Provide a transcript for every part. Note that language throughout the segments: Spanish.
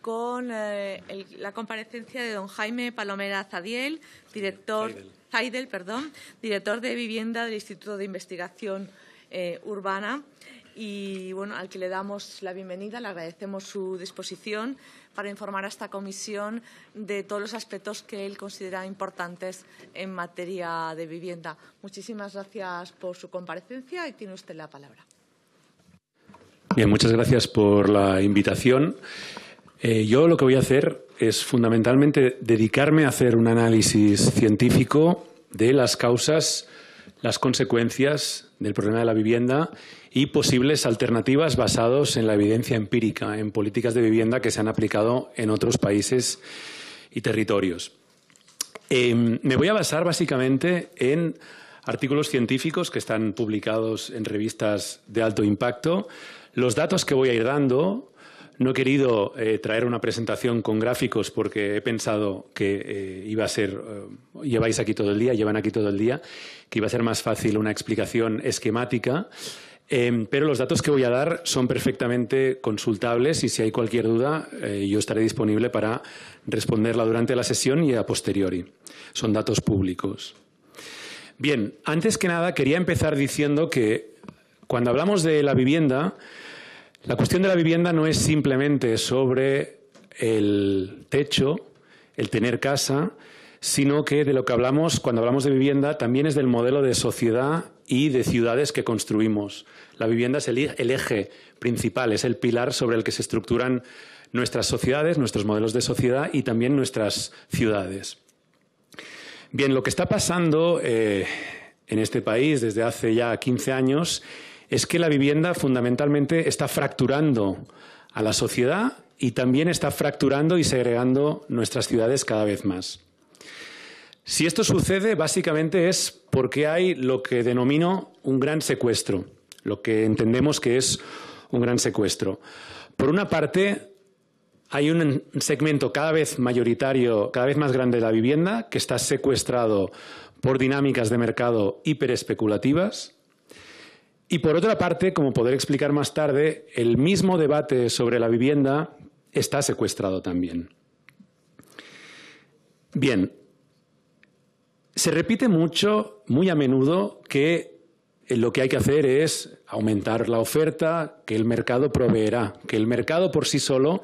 con eh, la comparecencia de don Jaime Palomera Zadiel, director Zaidel. perdón, director de vivienda del Instituto de Investigación eh, Urbana y bueno, al que le damos la bienvenida, le agradecemos su disposición para informar a esta comisión de todos los aspectos que él considera importantes en materia de vivienda. Muchísimas gracias por su comparecencia y tiene usted la palabra muchas gracias por la invitación. Eh, yo lo que voy a hacer es fundamentalmente dedicarme a hacer un análisis científico de las causas, las consecuencias del problema de la vivienda y posibles alternativas basados en la evidencia empírica, en políticas de vivienda que se han aplicado en otros países y territorios. Em, me voy a basar básicamente en artículos científicos que están publicados en revistas de alto impacto, los datos que voy a ir dando, no he querido eh, traer una presentación con gráficos porque he pensado que eh, iba a ser, eh, lleváis aquí todo el día, llevan aquí todo el día, que iba a ser más fácil una explicación esquemática. Em, pero los datos que voy a dar son perfectamente consultables y si hay cualquier duda yo estaré disponible para responderla durante la sesión y a posteriori. Son datos públicos. Bien, antes que nada quería empezar diciendo que cuando hablamos de la vivienda la cuestión de la vivienda no es simplemente sobre el techo, el tener casa, sino que de lo que hablamos cuando hablamos de vivienda también es del modelo de sociedad y de ciudades que construimos. La vivienda es el, e-, eje principal, es el pilar sobre el que se estructuran nuestras sociedades, nuestros modelos de sociedad y también nuestras ciudades. Bien, lo que está pasando eh, en este país desde hace ya 15 años es que la vivienda fundamentalmente está fracturando a la sociedad y también está fracturando y segregando nuestras ciudades cada vez más. Si esto sucede, básicamente es porque hay lo que denomino un gran secuestro, lo que entendemos que es un gran secuestro. Por una parte, hay un segmento cada vez mayoritario, cada vez más grande de la vivienda, que está secuestrado por dinámicas de mercado hiperespeculativas, y por otra parte, como podré explicar más tarde, el mismo debate sobre la vivienda está secuestrado también. Bien, se repite mucho, muy a menudo, que lo que hay que hacer es aumentar la oferta que el mercado proveerá, que el mercado por sí solo,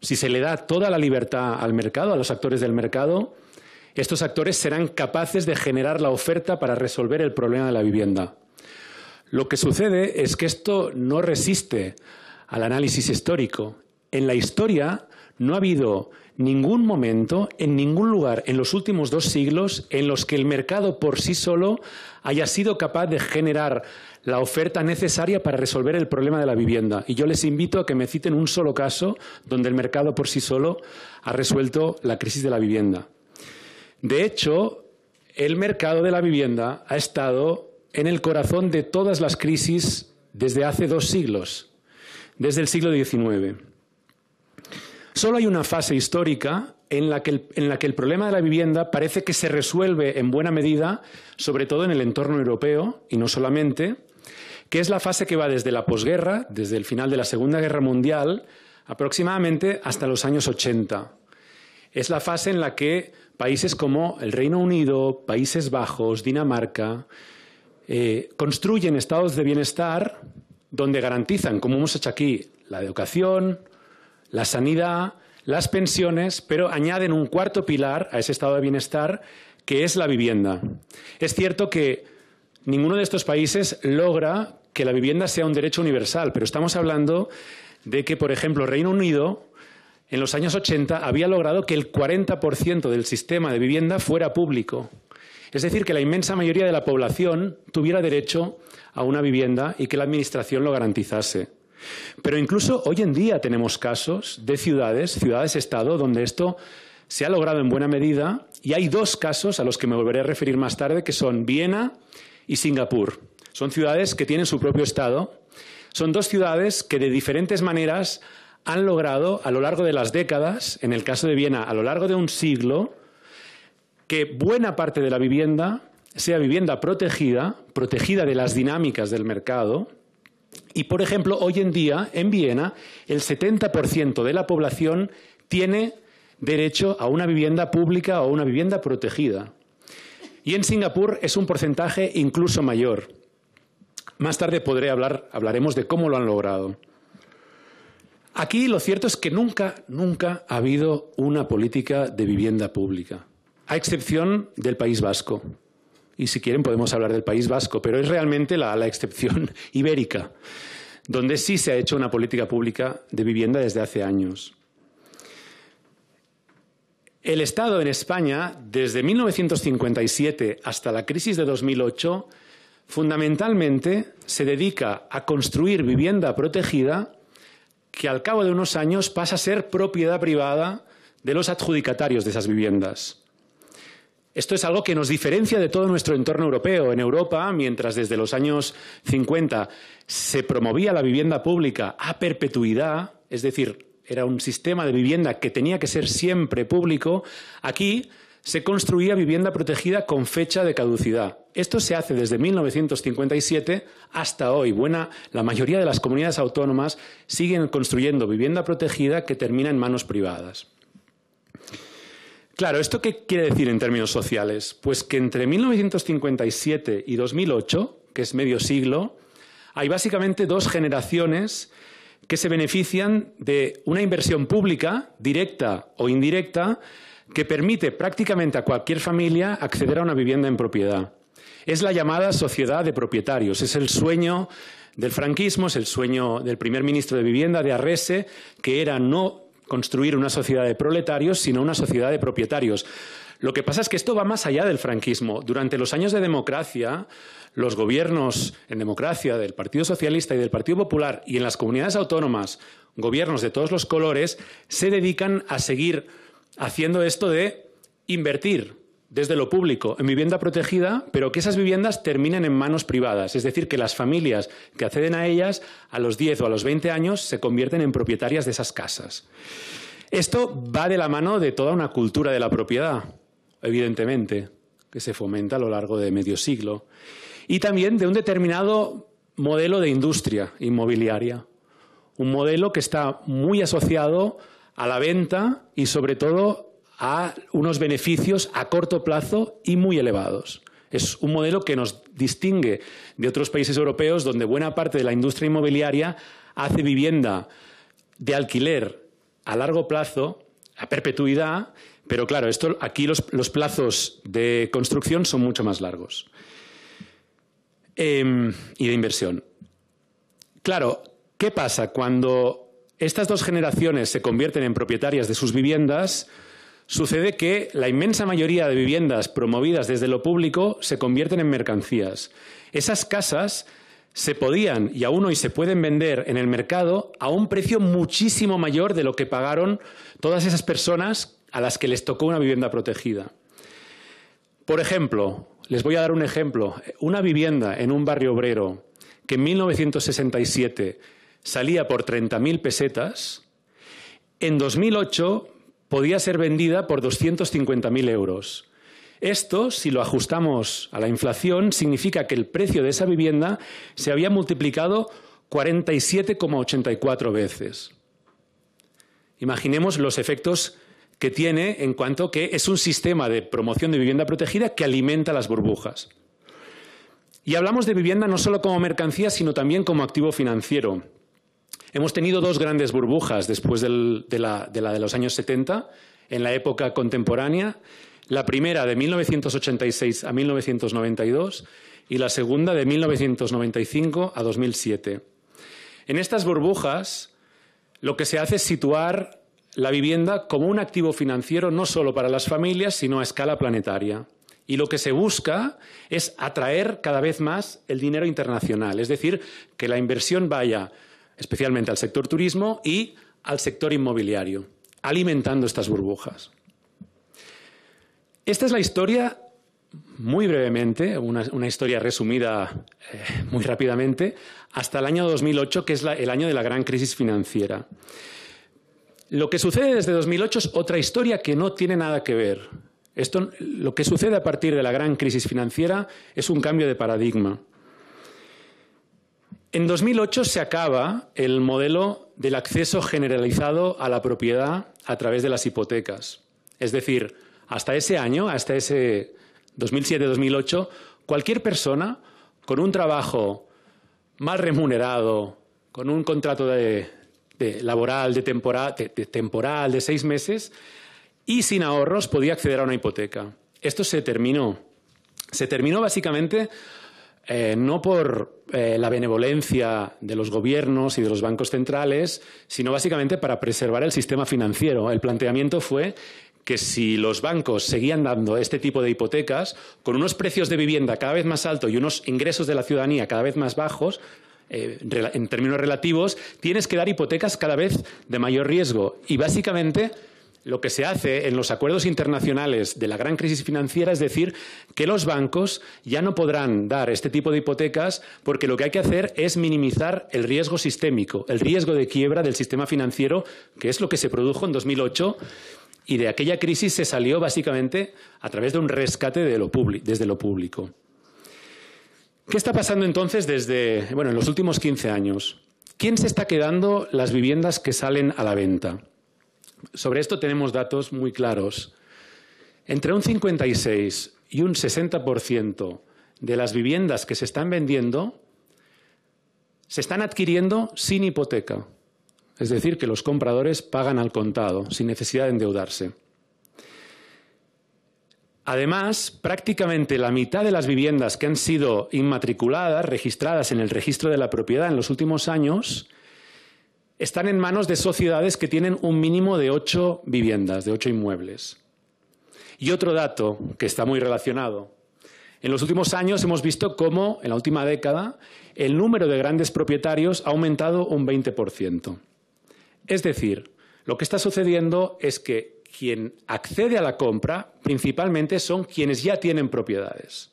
si se le da toda la libertad al mercado, a los actores del mercado, estos actores serán capaces de generar la oferta para resolver el problema de la vivienda. Lo que sucede es que esto no resiste al análisis histórico. En la historia no ha habido ningún momento, en ningún lugar, en los últimos dos siglos, en los que el mercado por sí solo haya sido capaz de generar la oferta necesaria para resolver el problema de la vivienda. Y yo les invito a que me citen un solo caso donde el mercado por sí solo ha resuelto la crisis de la vivienda. De hecho, el mercado de la vivienda ha estado en el corazón de todas las crisis desde hace dos siglos, desde el siglo XIX. Solo hay una fase histórica en la, que el, problema de la vivienda parece que se resuelve en buena medida, sobre todo en el entorno europeo y no solamente, que es la fase que va desde la posguerra, desde el final de la Segunda Guerra Mundial, aproximadamente hasta los años 80. Es la fase en la que países como el Reino Unido, Países Bajos, Dinamarca, eh, construyen estados de bienestar donde garantizan, como hemos hecho aquí, la educación, la sanidad, las pensiones, pero añaden un cuarto pilar a ese estado de bienestar que es la vivienda. Es cierto que ninguno de estos países logra que la vivienda sea un derecho universal, pero estamos hablando de que, por ejemplo, Reino Unido en los años 80 había logrado que el 40% del sistema de vivienda fuera público. Es decir, que la inmensa mayoría de la población tuviera derecho a una vivienda y que la Administración lo garantizase. Pero incluso hoy en día tenemos casos de ciudades, ciudades-estado, donde esto se ha logrado en buena medida y hay dos casos a los que me volveré a referir más tarde, que son Viena y Singapur. Son ciudades que tienen su propio estado. Son dos ciudades que de diferentes maneras han logrado a lo largo de las décadas, en el caso de Viena a lo largo de un siglo, que buena parte de la vivienda sea vivienda protegida, protegida de las dinámicas del mercado. Y, por ejemplo, hoy en día, en Viena, el 70% de la población tiene derecho a una vivienda pública o una vivienda protegida. Y en Singapur es un porcentaje incluso mayor. Más tarde podré hablar, hablaremos de cómo lo han logrado. Aquí lo cierto es que nunca, nunca ha habido una política de vivienda pública a excepción del País Vasco. Y si quieren podemos hablar del País Vasco, pero es realmente la, excepción ibérica, donde sí se ha hecho una política pública de vivienda desde hace años. El Estado en España, desde 1957 hasta la crisis de 2008, fundamentalmente se dedica a construir vivienda protegida que al cabo de unos años pasa a ser propiedad privada de los adjudicatarios de esas viviendas. Esto es algo que nos diferencia de todo nuestro entorno europeo. En Europa, mientras desde los años 50 se promovía la vivienda pública a perpetuidad, es decir, era un sistema de vivienda que tenía que ser siempre público, aquí se construía vivienda protegida con fecha de caducidad. Esto se hace desde 1957 hasta hoy. Buena, la mayoría de las comunidades autónomas siguen construyendo vivienda protegida que termina en manos privadas. Claro, ¿esto qué quiere decir en términos sociales? Pues que entre 1957 y 2008, que es medio siglo, hay básicamente dos generaciones que se benefician de una inversión pública, directa o indirecta, que permite prácticamente a cualquier familia acceder a una vivienda en propiedad. Es la llamada sociedad de propietarios, es el sueño del franquismo, es el sueño del primer ministro de Vivienda, de Arrese, que era no construir una sociedad de proletarios, sino una sociedad de propietarios. Lo que pasa es que esto va más allá del franquismo. Durante los años de democracia, los gobiernos en democracia del Partido Socialista y del Partido Popular y en las comunidades autónomas, gobiernos de todos los colores, se dedican a seguir haciendo esto de invertir desde lo público en vivienda protegida, pero que esas viviendas terminen en manos privadas. Es decir, que las familias que acceden a ellas a los 10 o a los 20 años se convierten en propietarias de esas casas. Esto va de la mano de toda una cultura de la propiedad, evidentemente, que se fomenta a lo largo de medio siglo, y también de un determinado modelo de industria inmobiliaria, un modelo que está muy asociado a la venta y sobre todo a unos beneficios a corto plazo y muy elevados. Es un modelo que nos distingue de otros países europeos donde buena parte de la industria inmobiliaria hace vivienda de alquiler a largo plazo, a perpetuidad, pero claro, esto, aquí los, plazos de construcción son mucho más largos em, y de inversión. Claro, ¿qué pasa cuando estas dos generaciones se convierten en propietarias de sus viviendas? Sucede que la inmensa mayoría de viviendas promovidas desde lo público se convierten en mercancías. Esas casas se podían y aún hoy se pueden vender en el mercado a un precio muchísimo mayor de lo que pagaron todas esas personas a las que les tocó una vivienda protegida. Por ejemplo, les voy a dar un ejemplo, una vivienda en un barrio obrero que en 1967 salía por 30.000 pesetas, en 2008 podía ser vendida por 250.000 euros. Esto, si lo ajustamos a la inflación, significa que el precio de esa vivienda se había multiplicado 47,84 veces. Imaginemos los efectos que tiene en cuanto que es un sistema de promoción de vivienda protegida que alimenta las burbujas. Y hablamos de vivienda no solo como mercancía, sino también como activo financiero. Hemos tenido dos grandes burbujas después de, la, de la de los años 70, en la época contemporánea. La primera de 1986 a 1992 y la segunda de 1995 a 2007. En estas burbujas, lo que se hace es situar la vivienda como un activo financiero no solo para las familias, sino a escala planetaria. Y lo que se busca es atraer cada vez más el dinero internacional, es decir, que la inversión vaya especialmente al sector turismo y al sector inmobiliario, alimentando estas burbujas. Esta es la historia, muy brevemente, una, historia resumida eh, muy rápidamente, hasta el año 2008, que es el año de la gran crisis financiera. Lo que sucede desde 2008 es otra historia que no tiene nada que ver. Esto, lo que sucede a partir de la gran crisis financiera es un cambio de paradigma. En 2008 se acaba el modelo del acceso generalizado a la propiedad a través de las hipotecas. Es decir, hasta ese año, hasta ese 2007-2008, cualquier persona con un trabajo mal remunerado, con un contrato de, laboral de, temporal de seis meses y sin ahorros podía acceder a una hipoteca. Esto se terminó. Se terminó básicamente eh, no por eh, la benevolencia de los gobiernos y de los bancos centrales, sino básicamente para preservar el sistema financiero. El planteamiento fue que si los bancos seguían dando este tipo de hipotecas, con unos precios de vivienda cada vez más altos y unos ingresos de la ciudadanía cada vez más bajos, eh, en términos relativos, tienes que dar hipotecas cada vez de mayor riesgo. Y básicamente lo que se hace en los acuerdos internacionales de la gran crisis financiera es decir que los bancos ya no podrán dar este tipo de hipotecas porque lo que hay que hacer es minimizar el riesgo sistémico, el riesgo de quiebra del sistema financiero, que es lo que se produjo en 2008 y de aquella crisis se salió básicamente a través de un rescate desde lo público. ¿Qué está pasando entonces desde, en los últimos 15 años? ¿Quién se está quedando las viviendas que salen a la venta? Sobre esto tenemos datos muy claros. Entre un 56 y un 60% de las viviendas que se están vendiendo se están adquiriendo sin hipoteca. Es decir, que los compradores pagan al contado, sin necesidad de endeudarse. Además, prácticamente la mitad de las viviendas que han sido inmatriculadas, registradas en el registro de la propiedad en los últimos años, están en manos de sociedades que tienen un mínimo de ocho viviendas, de ocho inmuebles. Y otro dato que está muy relacionado. En los últimos años hemos visto cómo, en la última década, el número de grandes propietarios ha aumentado un 20%. Es decir, lo que está sucediendo es que quien accede a la compra principalmente son quienes ya tienen propiedades.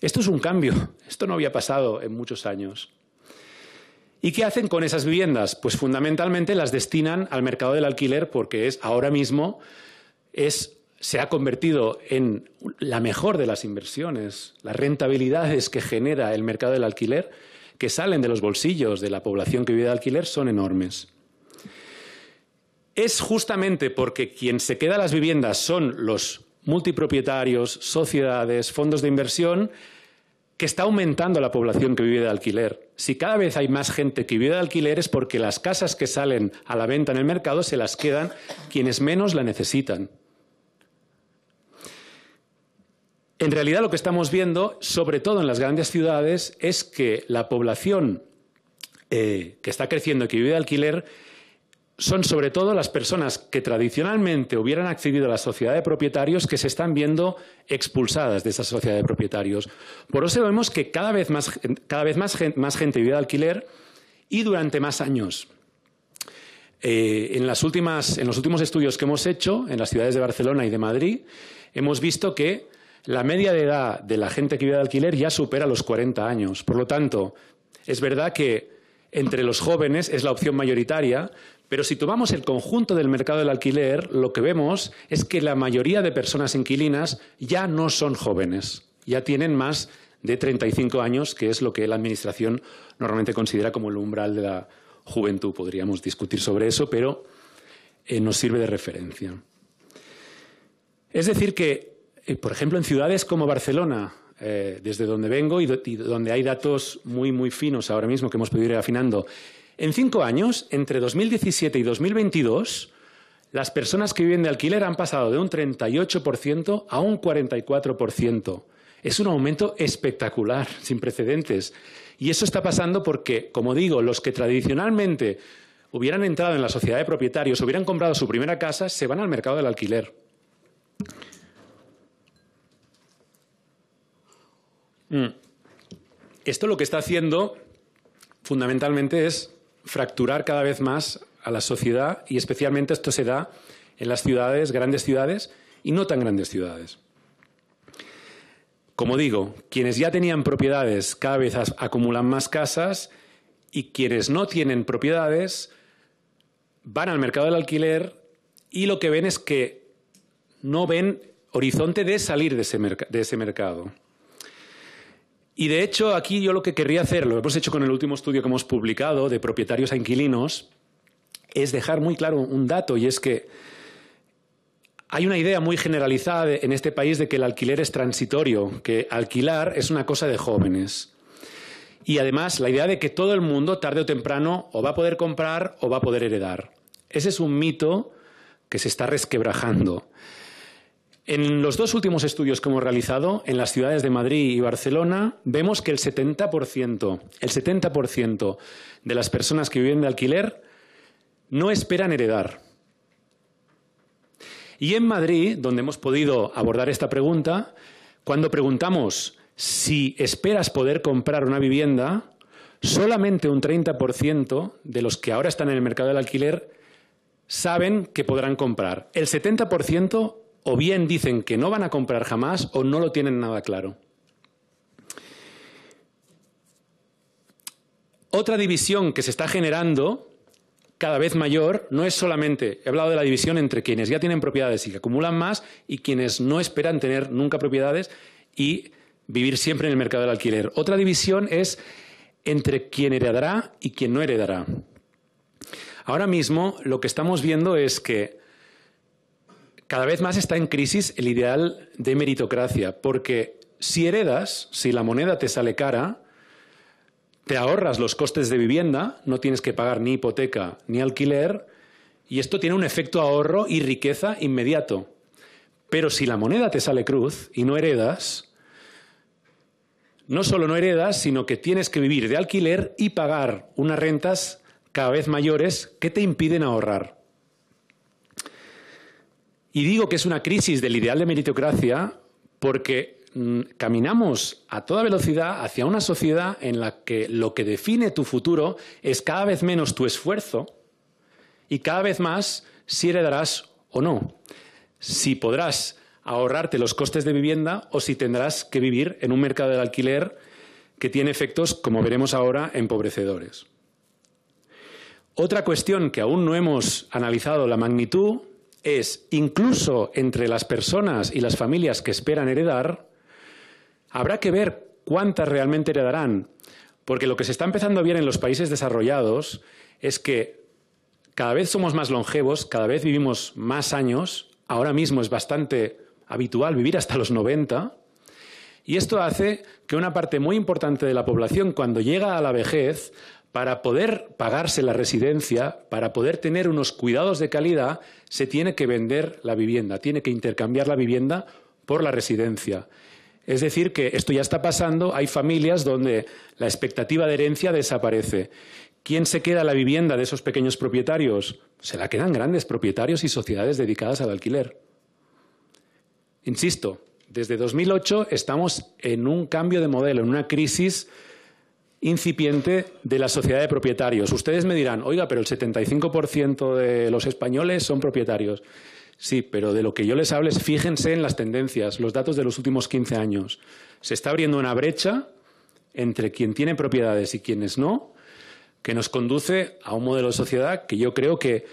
Esto es un cambio, esto no había pasado en muchos años. ¿Y qué hacen con esas viviendas? Pues fundamentalmente las destinan al mercado del alquiler porque es ahora mismo se ha convertido en la mejor de las inversiones, las rentabilidades que genera el mercado del alquiler, que salen de los bolsillos de la población que vive de alquiler, son enormes. Es justamente porque quien se queda las viviendas son los multipropietarios, sociedades, fondos de inversión, que está aumentando la población que vive de alquiler. Si cada vez hay más gente que vive de alquiler es porque las casas que salen a la venta en el mercado se las quedan quienes menos la necesitan. En realidad lo que estamos viendo, sobre todo en las grandes ciudades, es que la población eh, que está creciendo y que vive de alquiler son sobre todo las personas que tradicionalmente hubieran accedido a la sociedad de propietarios que se están viendo expulsadas de esa sociedad de propietarios. Por eso vemos que cada vez más, cada vez más, gente vive de alquiler y durante más años. Eh, en, en los últimos estudios que hemos hecho en las ciudades de Barcelona y de Madrid, hemos visto que la media de edad de la gente que vive de alquiler ya supera los 40 años. Por lo tanto, es verdad que entre los jóvenes es la opción mayoritaria, pero si tomamos el conjunto del mercado del alquiler, lo que vemos es que la mayoría de personas inquilinas ya no son jóvenes, ya tienen más de 35 años, que es lo que la Administración normalmente considera como el umbral de la juventud. Podríamos discutir sobre eso, pero eh, nos sirve de referencia. Es decir, que, eh, por ejemplo, en ciudades como Barcelona, eh, desde donde vengo y, y donde hay datos muy, muy finos ahora mismo que hemos podido ir afinando, en cinco años, entre 2017 y 2022, las personas que viven de alquiler han pasado de un 38% a un 44%. Es un aumento espectacular, sin precedentes. Y eso está pasando porque, como digo, los que tradicionalmente hubieran entrado en la sociedad de propietarios, hubieran comprado su primera casa, se van al mercado del alquiler. Mm. Esto lo que está haciendo fundamentalmente es fracturar cada vez más a la sociedad y especialmente esto se da en las ciudades, grandes ciudades y no tan grandes ciudades. Como digo, quienes ya tenían propiedades cada vez acumulan más casas y quienes no tienen propiedades van al mercado del alquiler y lo que ven es que no ven horizonte de salir de ese, de ese mercado. Y de hecho, aquí yo lo que querría hacer, lo hemos hecho con el último estudio que hemos publicado de propietarios a inquilinos, es dejar muy claro un dato y es que hay una idea muy generalizada en este país de que el alquiler es transitorio, que alquilar es una cosa de jóvenes. Y además la idea de que todo el mundo, tarde o temprano, o va a poder comprar o va a poder heredar. Ese es un mito que se está resquebrajando. En los dos últimos estudios que hemos realizado en las ciudades de Madrid y Barcelona, vemos que el 70%, el 70% de las personas que viven de alquiler no esperan heredar. Y en Madrid, donde hemos podido abordar esta pregunta, cuando preguntamos si esperas poder comprar una vivienda, solamente un 30% de los que ahora están en el mercado del alquiler saben que podrán comprar. El 70% o bien dicen que no van a comprar jamás o no lo tienen nada claro. Otra división que se está generando cada vez mayor no es solamente, he hablado de la división entre quienes ya tienen propiedades y que acumulan más y quienes no esperan tener nunca propiedades y vivir siempre en el mercado del alquiler. Otra división es entre quien heredará y quien no heredará. Ahora mismo lo que estamos viendo es que cada vez más está en crisis el ideal de meritocracia, porque si heredas, si la moneda te sale cara, te ahorras los costes de vivienda, no tienes que pagar ni hipoteca ni alquiler, y esto tiene un efecto ahorro y riqueza inmediato. Pero si la moneda te sale cruz y no heredas, no solo no heredas, sino que tienes que vivir de alquiler y pagar unas rentas cada vez mayores que te impiden ahorrar. Y digo que es una crisis del ideal de meritocracia porque mm, caminamos a toda velocidad hacia una sociedad en la que lo que define tu futuro es cada vez menos tu esfuerzo y cada vez más si heredarás o no, si podrás ahorrarte los costes de vivienda o si tendrás que vivir en un mercado de alquiler que tiene efectos, como veremos ahora, empobrecedores. Otra cuestión que aún no hemos analizado, la magnitud es incluso entre las personas y las familias que esperan heredar, habrá que ver cuántas realmente heredarán, porque lo que se está empezando a ver en los países desarrollados es que cada vez somos más longevos, cada vez vivimos más años, ahora mismo es bastante habitual vivir hasta los 90, y esto hace que una parte muy importante de la población, cuando llega a la vejez, para poder pagarse la residencia, para poder tener unos cuidados de calidad, se tiene que vender la vivienda, tiene que intercambiar la vivienda por la residencia. Es decir, que esto ya está pasando, hay familias donde la expectativa de herencia desaparece. ¿Quién se queda la vivienda de esos pequeños propietarios? Se la quedan grandes propietarios y sociedades dedicadas al alquiler. Insisto, desde 2008 estamos en un cambio de modelo, en una crisis incipiente de la sociedad de propietarios. Ustedes me dirán, oiga, pero el 75% de los españoles son propietarios. Sí, pero de lo que yo les hablo es fíjense en las tendencias, los datos de los últimos 15 años. Se está abriendo una brecha entre quien tiene propiedades y quienes no, que nos conduce a un modelo de sociedad que yo creo que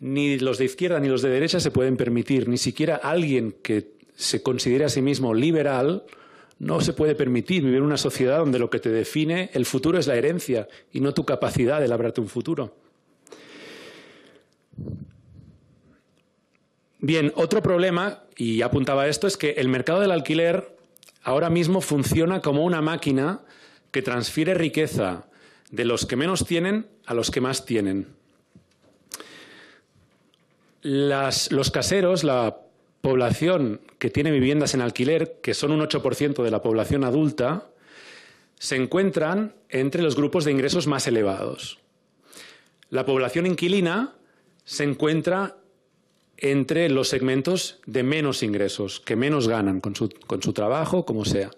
ni los de izquierda ni los de derecha se pueden permitir, ni siquiera alguien que se considere a sí mismo liberal no se puede permitir vivir en una sociedad donde lo que te define el futuro es la herencia y no tu capacidad de labrarte un futuro. Bien, otro problema, y apuntaba a esto, es que el mercado del alquiler ahora mismo funciona como una máquina que transfiere riqueza de los que menos tienen a los que más tienen. los caseros, la población que tiene viviendas en alquiler, que son un 8% de la población adulta, se encuentran entre los grupos de ingresos más elevados. La población inquilina se encuentra entre los segmentos de menos ingresos, que menos ganan con su, trabajo, como sea.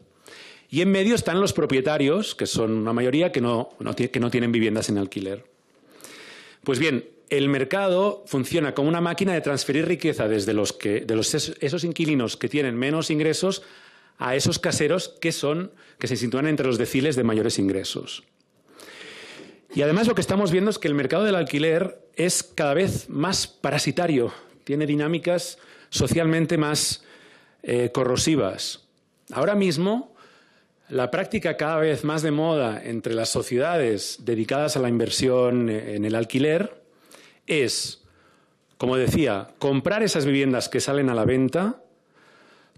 Y en medio están los propietarios, que son una mayoría que no, que no tienen viviendas en alquiler. Pues bien, el mercado funciona como una máquina de transferir riqueza desde de esos inquilinos que tienen menos ingresos a esos caseros que son, que se sitúan entre los deciles de mayores ingresos. Y además lo que estamos viendo es que el mercado del alquiler es cada vez más parasitario, tiene dinámicas socialmente más eh, corrosivas. Ahora mismo, la práctica cada vez más de moda entre las sociedades dedicadas a la inversión en el alquiler es, como decía, comprar esas viviendas que salen a la venta,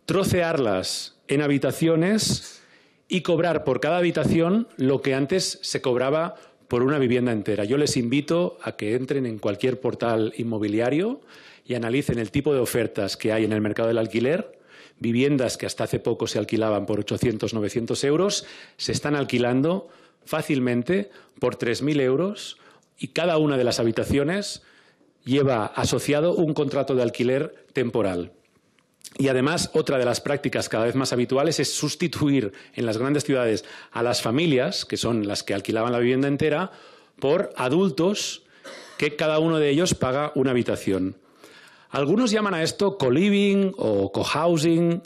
trocearlas en habitaciones y cobrar por cada habitación lo que antes se cobraba por una vivienda entera. Yo les invito a que entren en cualquier portal inmobiliario y analicen el tipo de ofertas que hay en el mercado del alquiler. Viviendas que hasta hace poco se alquilaban por 800, 900 euros se están alquilando fácilmente por 3.000 euros y cada una de las habitaciones lleva asociado un contrato de alquiler temporal. Y además, otra de las prácticas cada vez más habituales es sustituir en las grandes ciudades a las familias, que son las que alquilaban la vivienda entera, por adultos que cada uno de ellos paga una habitación. Algunos llaman a esto co-living o co-housing,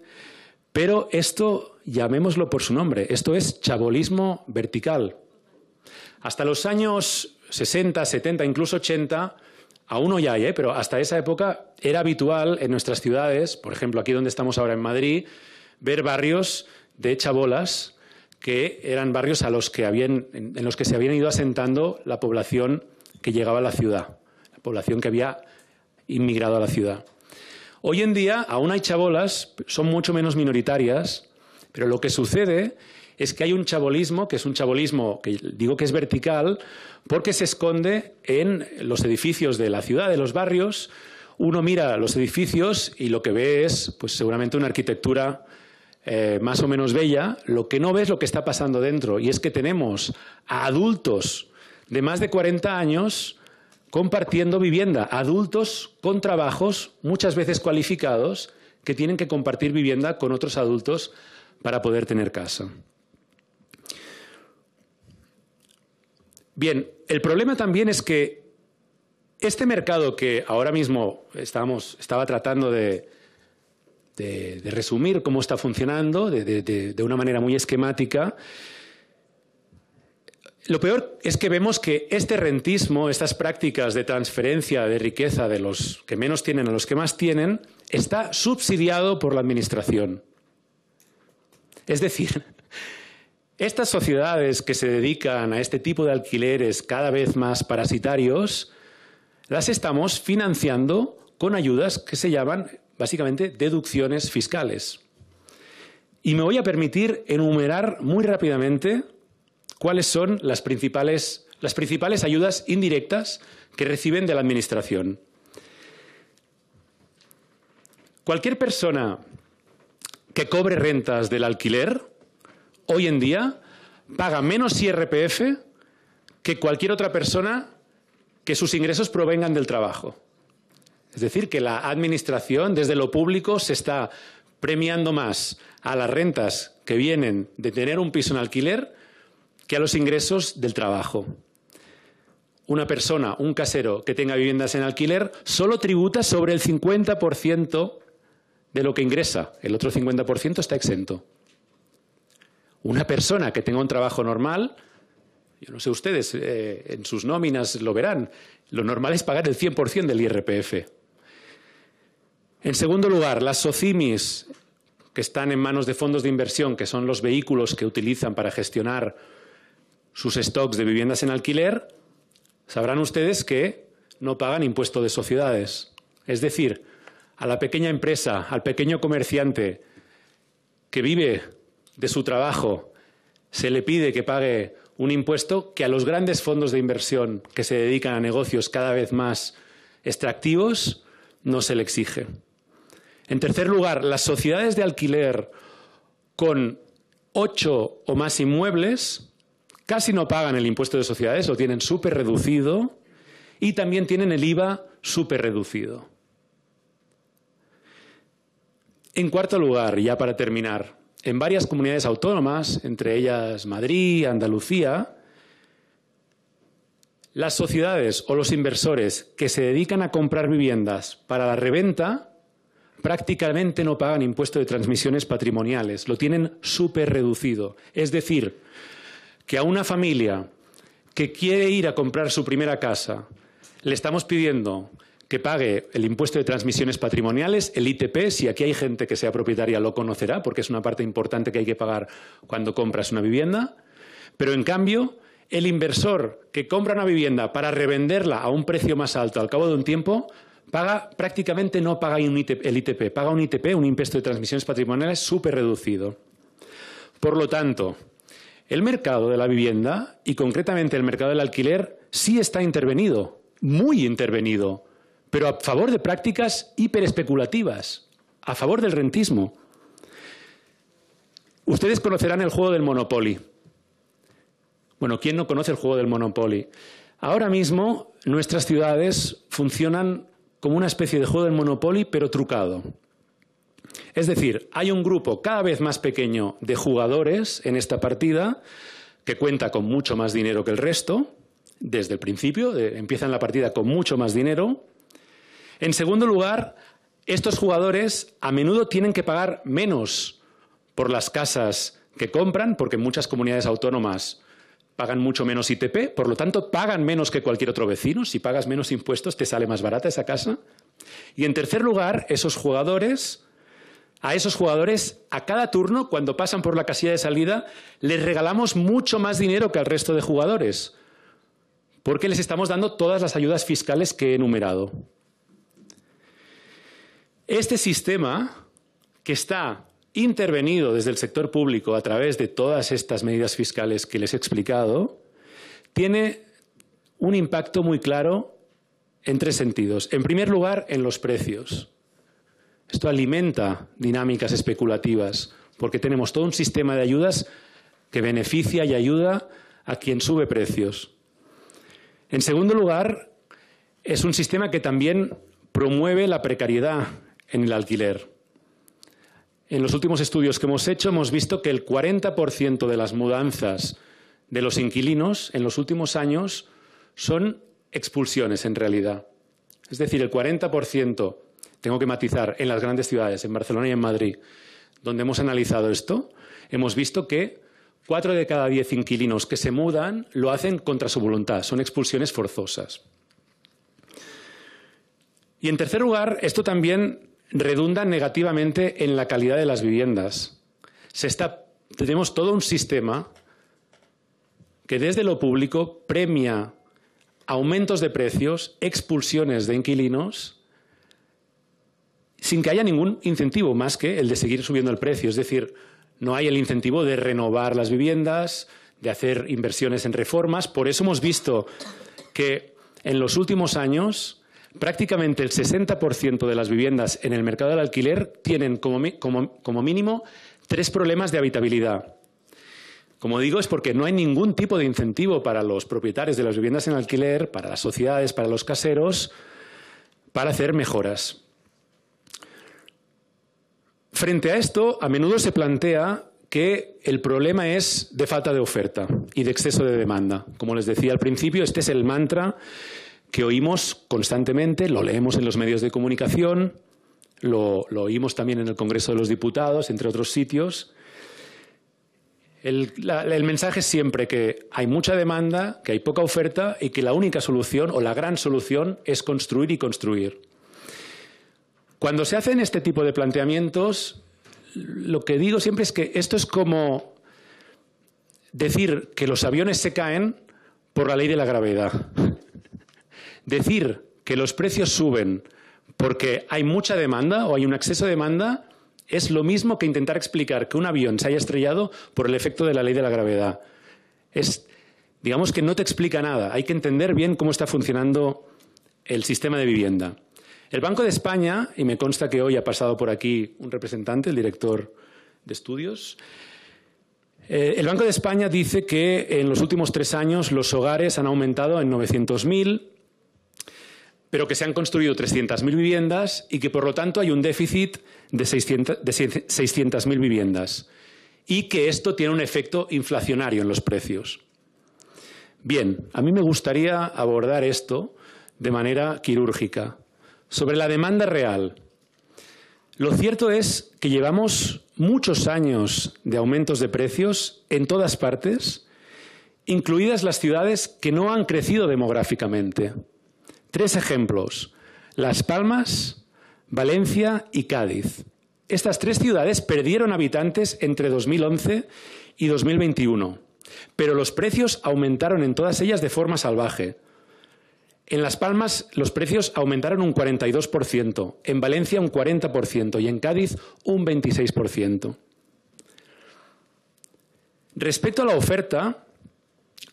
pero esto llamémoslo por su nombre, esto es chabolismo vertical. Hasta los años 60, 70, incluso 80, aún hoy hay, ¿eh? pero hasta esa época era habitual en nuestras ciudades, por ejemplo, aquí donde estamos ahora en Madrid, ver barrios de chabolas que eran barrios a los que habían, en los que se habían ido asentando la población que llegaba a la ciudad, la población que había inmigrado a la ciudad. Hoy en día aún hay chabolas, son mucho menos minoritarias, pero lo que sucede es que hay un chabolismo, que es un chabolismo que digo que es vertical, porque se esconde en los edificios de la ciudad, de los barrios. Uno mira los edificios y lo que ve es, pues seguramente, una arquitectura eh, más o menos bella. Lo que no ve es lo que está pasando dentro. Y es que tenemos a adultos de más de 40 años compartiendo vivienda, adultos con trabajos muchas veces cualificados que tienen que compartir vivienda con otros adultos para poder tener casa. Bien, el problema también es que este mercado que ahora mismo estaba tratando de, resumir cómo está funcionando de, una manera muy esquemática. Lo peor es que vemos que este rentismo, estas prácticas de transferencia de riqueza de los que menos tienen a los que más tienen, está subsidiado por la Administración. Es decir, estas sociedades que se dedican a este tipo de alquileres cada vez más parasitarios, las estamos financiando con ayudas que se llaman básicamente deducciones fiscales. Y me voy a permitir enumerar muy rápidamente cuáles son las principales, ayudas indirectas que reciben de la Administración. Cualquier persona que cobre rentas del alquiler hoy en día paga menos IRPF que cualquier otra persona que sus ingresos provengan del trabajo. Es decir, que la Administración, desde lo público, se está premiando más a las rentas que vienen de tener un piso en alquiler que a los ingresos del trabajo. Una persona, un casero que tenga viviendas en alquiler, solo tributa sobre el 50% de lo que ingresa. El otro 50% está exento. Una persona que tenga un trabajo normal, yo no sé ustedes, eh, en sus nóminas lo verán, lo normal es pagar el 100% del IRPF. En segundo lugar, las SOCIMIS, que están en manos de fondos de inversión, que son los vehículos que utilizan para gestionar sus stocks de viviendas en alquiler, sabrán ustedes que no pagan impuesto de sociedades. Es decir, a la pequeña empresa, al pequeño comerciante que vive de su trabajo se le pide que pague un impuesto que a los grandes fondos de inversión que se dedican a negocios cada vez más extractivos no se le exige. En tercer lugar, las sociedades de alquiler con ocho o más inmuebles casi no pagan el impuesto de sociedades, lo tienen súper reducido y también tienen el IVA súper reducido. En cuarto lugar, ya para terminar, en varias comunidades autónomas, entre ellas Madrid, y Andalucía, las sociedades o los inversores que se dedican a comprar viviendas para la reventa prácticamente no pagan impuesto de transmisiones patrimoniales, lo tienen súper reducido. Es decir, que a una familia que quiere ir a comprar su primera casa, le estamos pidiendo que pague el impuesto de transmisiones patrimoniales, el ITP, si aquí hay gente que sea propietaria lo conocerá, porque es una parte importante que hay que pagar cuando compras una vivienda, pero en cambio el inversor que compra una vivienda para revenderla a un precio más alto al cabo de un tiempo, paga prácticamente no paga el ITP, paga un ITP, un impuesto de transmisiones patrimoniales súper reducido. Por lo tanto, el mercado de la vivienda y concretamente el mercado del alquiler sí está intervenido, muy intervenido pero a favor de prácticas hiperespeculativas, a favor del rentismo. Ustedes conocerán el juego del Monopoly. Bueno, ¿quién no conoce el juego del Monopoly? Ahora mismo nuestras ciudades funcionan como una especie de juego del Monopoly, pero trucado. Es decir, hay un grupo cada vez más pequeño de jugadores en esta partida que cuenta con mucho más dinero que el resto. Desde el principio empiezan la partida con mucho más dinero en segundo lugar, estos jugadores a menudo tienen que pagar menos por las casas que compran, porque muchas comunidades autónomas pagan mucho menos ITP, por lo tanto pagan menos que cualquier otro vecino. Si pagas menos impuestos, te sale más barata esa casa. Y en tercer lugar, esos jugadores, a esos jugadores, a cada turno, cuando pasan por la casilla de salida, les regalamos mucho más dinero que al resto de jugadores, porque les estamos dando todas las ayudas fiscales que he enumerado. Este sistema que está intervenido desde el sector público a través de todas estas medidas fiscales que les he explicado, tiene un impacto muy claro en tres sentidos. En primer lugar, en los precios. Esto alimenta dinámicas especulativas, porque tenemos todo un sistema de ayudas que beneficia y ayuda a quien sube precios. En segundo lugar, es un sistema que también promueve la precariedad en el alquiler. En los últimos estudios que hemos hecho hemos visto que el 40% de las mudanzas de los inquilinos en los últimos años son expulsiones en realidad. Es decir, el 40%, tengo que matizar, en las grandes ciudades, en Barcelona y en Madrid, donde hemos analizado esto, hemos visto que cuatro de cada diez inquilinos que se mudan lo hacen contra su voluntad, son expulsiones forzosas. Y en tercer lugar, esto también redunda negativamente en la calidad de las viviendas. tenemos todo un sistema que desde lo público premia aumentos de precios, expulsiones de inquilinos, sin que haya ningún incentivo más que el de seguir subiendo el precio. Es decir, no hay el incentivo de renovar las viviendas, de hacer inversiones en reformas. Por eso hemos visto que en los últimos años prácticamente el 60% de las viviendas en el mercado del alquiler tienen como, como mínimo tres problemas de habitabilidad. Como digo, es porque no hay ningún tipo de incentivo para los propietarios de las viviendas en alquiler, para las sociedades, para los caseros, para hacer mejoras. Frente a esto, a menudo se plantea que el problema es de falta de oferta y de exceso de demanda. Como les decía al principio, este es el mantra que oímos constantemente, lo leemos en los medios de comunicación, lo, oímos también en el Congreso de los Diputados, entre otros sitios. el, mensaje es siempre que hay mucha demanda, que hay poca oferta y que la única solución o la gran solución es construir y construir. Cuando se hacen este tipo de planteamientos, lo que digo siempre es que esto es como decir que los aviones se caen por la ley de la gravedad. Decir que los precios suben porque hay mucha demanda o hay un exceso de demanda es lo mismo que intentar explicar que un avión se haya estrellado por el efecto de la ley de la gravedad. Es, digamos que no te explica nada. Hay que entender bien cómo está funcionando el sistema de vivienda. El Banco de España, y me consta que hoy ha pasado por aquí un representante, el director de estudios, eh, el Banco de España dice que en los últimos tres años los hogares han aumentado en 900.000 pero que se han construido 300.000 viviendas y que, por lo tanto, hay un déficit de 600.000 viviendas y que esto tiene un efecto inflacionario en los precios. Bien, a mí me gustaría abordar esto de manera quirúrgica. Sobre la demanda real, lo cierto es que llevamos muchos años de aumentos de precios en todas partes, incluidas las ciudades que no han crecido demográficamente. Tres ejemplos. Las Palmas, Valencia y Cádiz. Estas tres ciudades perdieron habitantes entre 2011 y 2021, pero los precios aumentaron en todas ellas de forma salvaje. En Las Palmas los precios aumentaron un 42%, en Valencia un 40% y en Cádiz un 26%. Respecto a la oferta,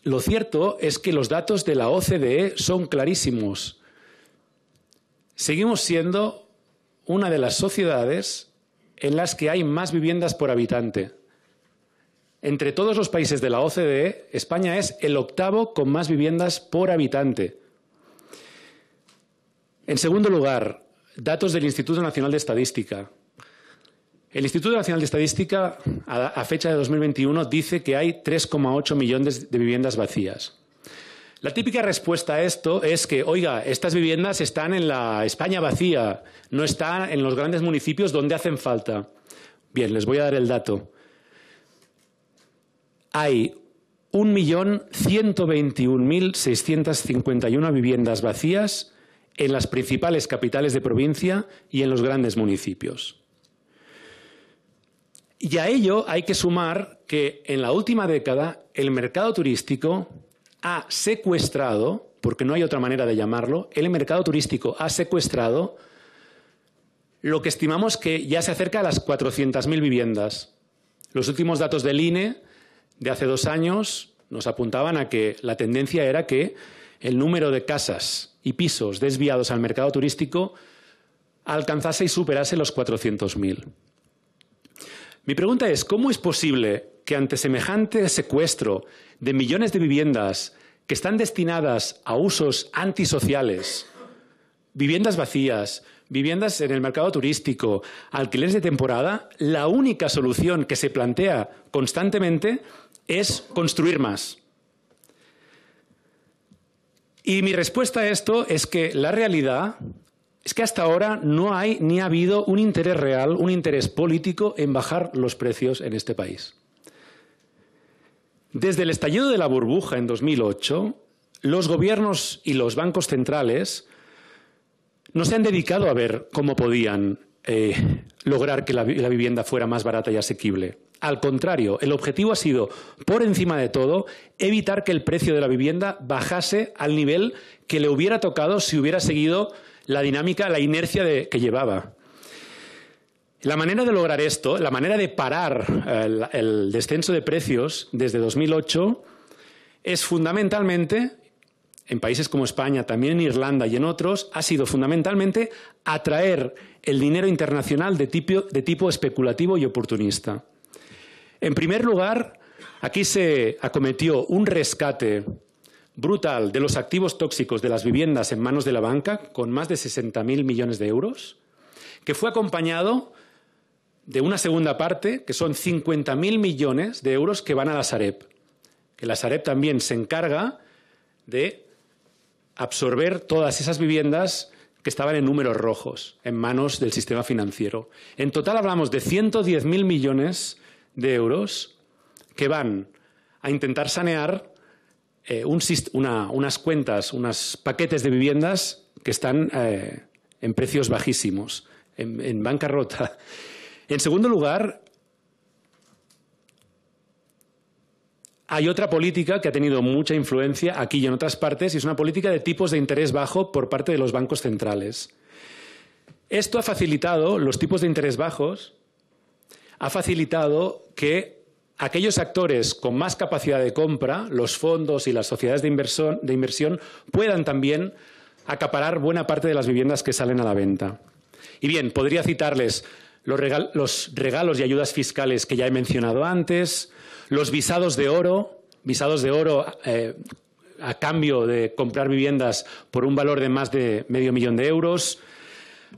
lo cierto es que los datos de la OCDE son clarísimos. Seguimos siendo una de las sociedades en las que hay más viviendas por habitante. Entre todos los países de la OCDE, España es el octavo con más viviendas por habitante. En segundo lugar, datos del Instituto Nacional de Estadística. El Instituto Nacional de Estadística, a, fecha de 2021, dice que hay 3,8 millones de viviendas vacías. La típica respuesta a esto es que, oiga, estas viviendas están en la España vacía, no están en los grandes municipios donde hacen falta. Bien, les voy a dar el dato. Hay 1.121.651 viviendas vacías en las principales capitales de provincia y en los grandes municipios. Y a ello hay que sumar que en la última década el mercado turístico ha secuestrado, porque no hay otra manera de llamarlo, el mercado turístico ha secuestrado lo que estimamos que ya se acerca a las 400.000 viviendas. Los últimos datos del INE de hace dos años nos apuntaban a que la tendencia era que el número de casas y pisos desviados al mercado turístico alcanzase y superase los 400.000. Mi pregunta es, ¿cómo es posible que ante semejante secuestro de millones de viviendas que están destinadas a usos antisociales, viviendas vacías, viviendas en el mercado turístico, alquileres de temporada, la única solución que se plantea constantemente es construir más. Y mi respuesta a esto es que la realidad es que hasta ahora no hay ni ha habido un interés real, un interés político en bajar los precios en este país. Desde el estallido de la burbuja en 2008, los gobiernos y los bancos centrales no se han dedicado a ver cómo podían eh, lograr que la vivienda fuera más barata y asequible. Al contrario, el objetivo ha sido, por encima de todo, evitar que el precio de la vivienda bajase al nivel que le hubiera tocado si hubiera seguido la dinámica, la inercia que llevaba. La manera de lograr esto, la manera de parar eh, el, descenso de precios desde 2008 es fundamentalmente, en países como España, también en Irlanda y en otros, ha sido fundamentalmente atraer el dinero internacional de tipo, de tipo especulativo y oportunista. En primer lugar, aquí se acometió un rescate brutal de los activos tóxicos de las viviendas en manos de la banca, con más de 60.000 millones de euros, que fue acompañado de una segunda parte, que son 50.000 millones de euros que van a la Sareb, que la Sareb también se encarga de absorber todas esas viviendas que estaban en números rojos, en manos del sistema financiero. En total hablamos de 110.000 millones de euros que van a intentar sanear eh, unas cuentas, unos paquetes de viviendas que están eh, en precios bajísimos, en bancarrota. En segundo lugar, hay otra política que ha tenido mucha influencia aquí y en otras partes, y es una política de tipos de interés bajo por parte de los bancos centrales. Esto ha facilitado, los tipos de interés bajos, ha facilitado que aquellos actores con más capacidad de compra, los fondos y las sociedades de inversión, puedan también acaparar buena parte de las viviendas que salen a la venta. Y bien, podría citarles los, regalos y ayudas fiscales que ya he mencionado antes, los visados de oro, visados de oro eh, a cambio de comprar viviendas por un valor de más de medio millón de euros,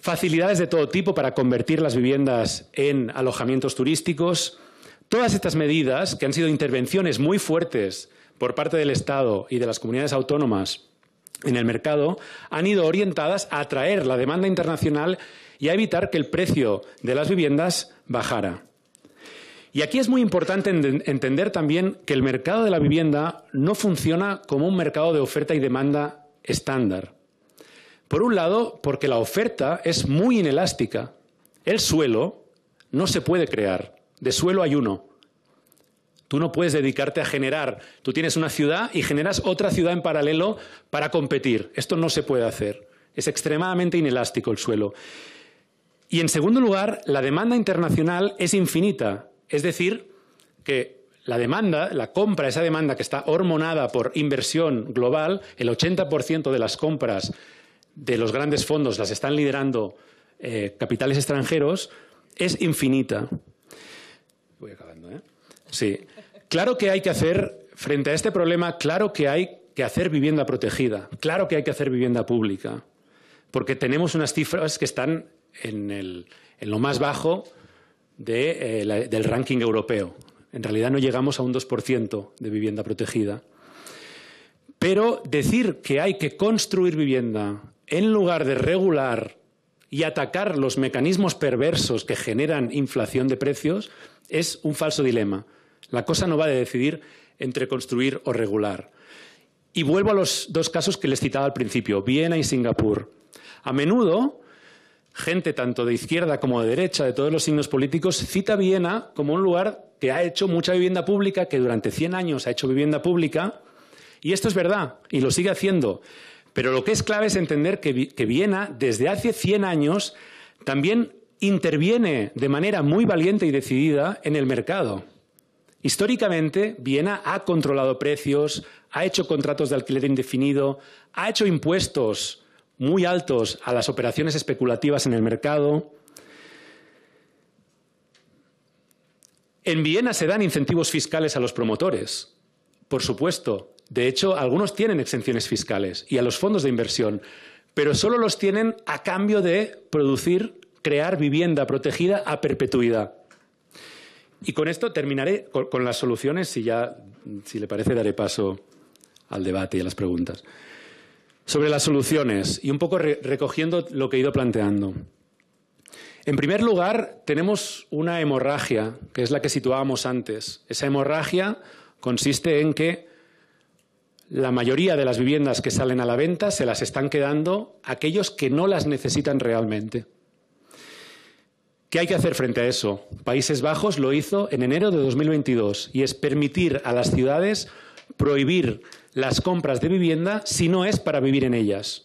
facilidades de todo tipo para convertir las viviendas en alojamientos turísticos, Todas estas medidas, que han sido intervenciones muy fuertes por parte del Estado y de las comunidades autónomas en el mercado, han ido orientadas a atraer la demanda internacional y a evitar que el precio de las viviendas bajara. Y aquí es muy importante entender también que el mercado de la vivienda no funciona como un mercado de oferta y demanda estándar. Por un lado, porque la oferta es muy inelástica. El suelo no se puede crear de suelo hay uno. Tú no puedes dedicarte a generar. Tú tienes una ciudad y generas otra ciudad en paralelo para competir. Esto no se puede hacer. Es extremadamente inelástico el suelo. Y en segundo lugar, la demanda internacional es infinita. Es decir, que la demanda, la compra, esa demanda que está hormonada por inversión global, el 80% de las compras de los grandes fondos las están liderando eh, capitales extranjeros, es infinita voy acabando, ¿eh? Sí. Claro que hay que hacer, frente a este problema, claro que hay que hacer vivienda protegida, claro que hay que hacer vivienda pública, porque tenemos unas cifras que están en, lo más bajo eh, del ranking europeo. En realidad no llegamos a un 2% de vivienda protegida. Pero decir que hay que construir vivienda en lugar de regular y atacar los mecanismos perversos que generan inflación de precios es un falso dilema. La cosa no va a decidir entre construir o regular. Y vuelvo a los dos casos que les citaba al principio, Viena y Singapur. A menudo, gente tanto de izquierda como de derecha, de todos los signos políticos, cita Viena como un lugar que ha hecho mucha vivienda pública, que durante 100 años ha hecho vivienda pública, y esto es verdad, y lo sigue haciendo. Pero lo que es clave es entender que, Viena, desde hace 100 años, también interviene de manera muy valiente y decidida en el mercado. Históricamente, Viena ha controlado precios, ha hecho contratos de alquiler indefinido, ha hecho impuestos muy altos a las operaciones especulativas en el mercado. En Viena se dan incentivos fiscales a los promotores. Por supuesto, de hecho, algunos tienen exenciones fiscales y a los fondos de inversión, pero solo los tienen a cambio de producir, crear vivienda protegida a perpetuidad. Y con esto terminaré con, las soluciones, si ya, si le parece, daré paso al debate y a las preguntas. Sobre las soluciones y un poco recogiendo lo que he ido planteando. En primer lugar, tenemos una hemorragia, que es la que situábamos antes. Esa hemorragia consiste en que la mayoría de las viviendas que salen a la venta se las están quedando aquellos que no las necesitan realmente. ¿Qué hay que hacer frente a eso? Países Bajos lo hizo en enero de 2022 y es permitir a las ciudades prohibir las compras de vivienda si no es para vivir en ellas.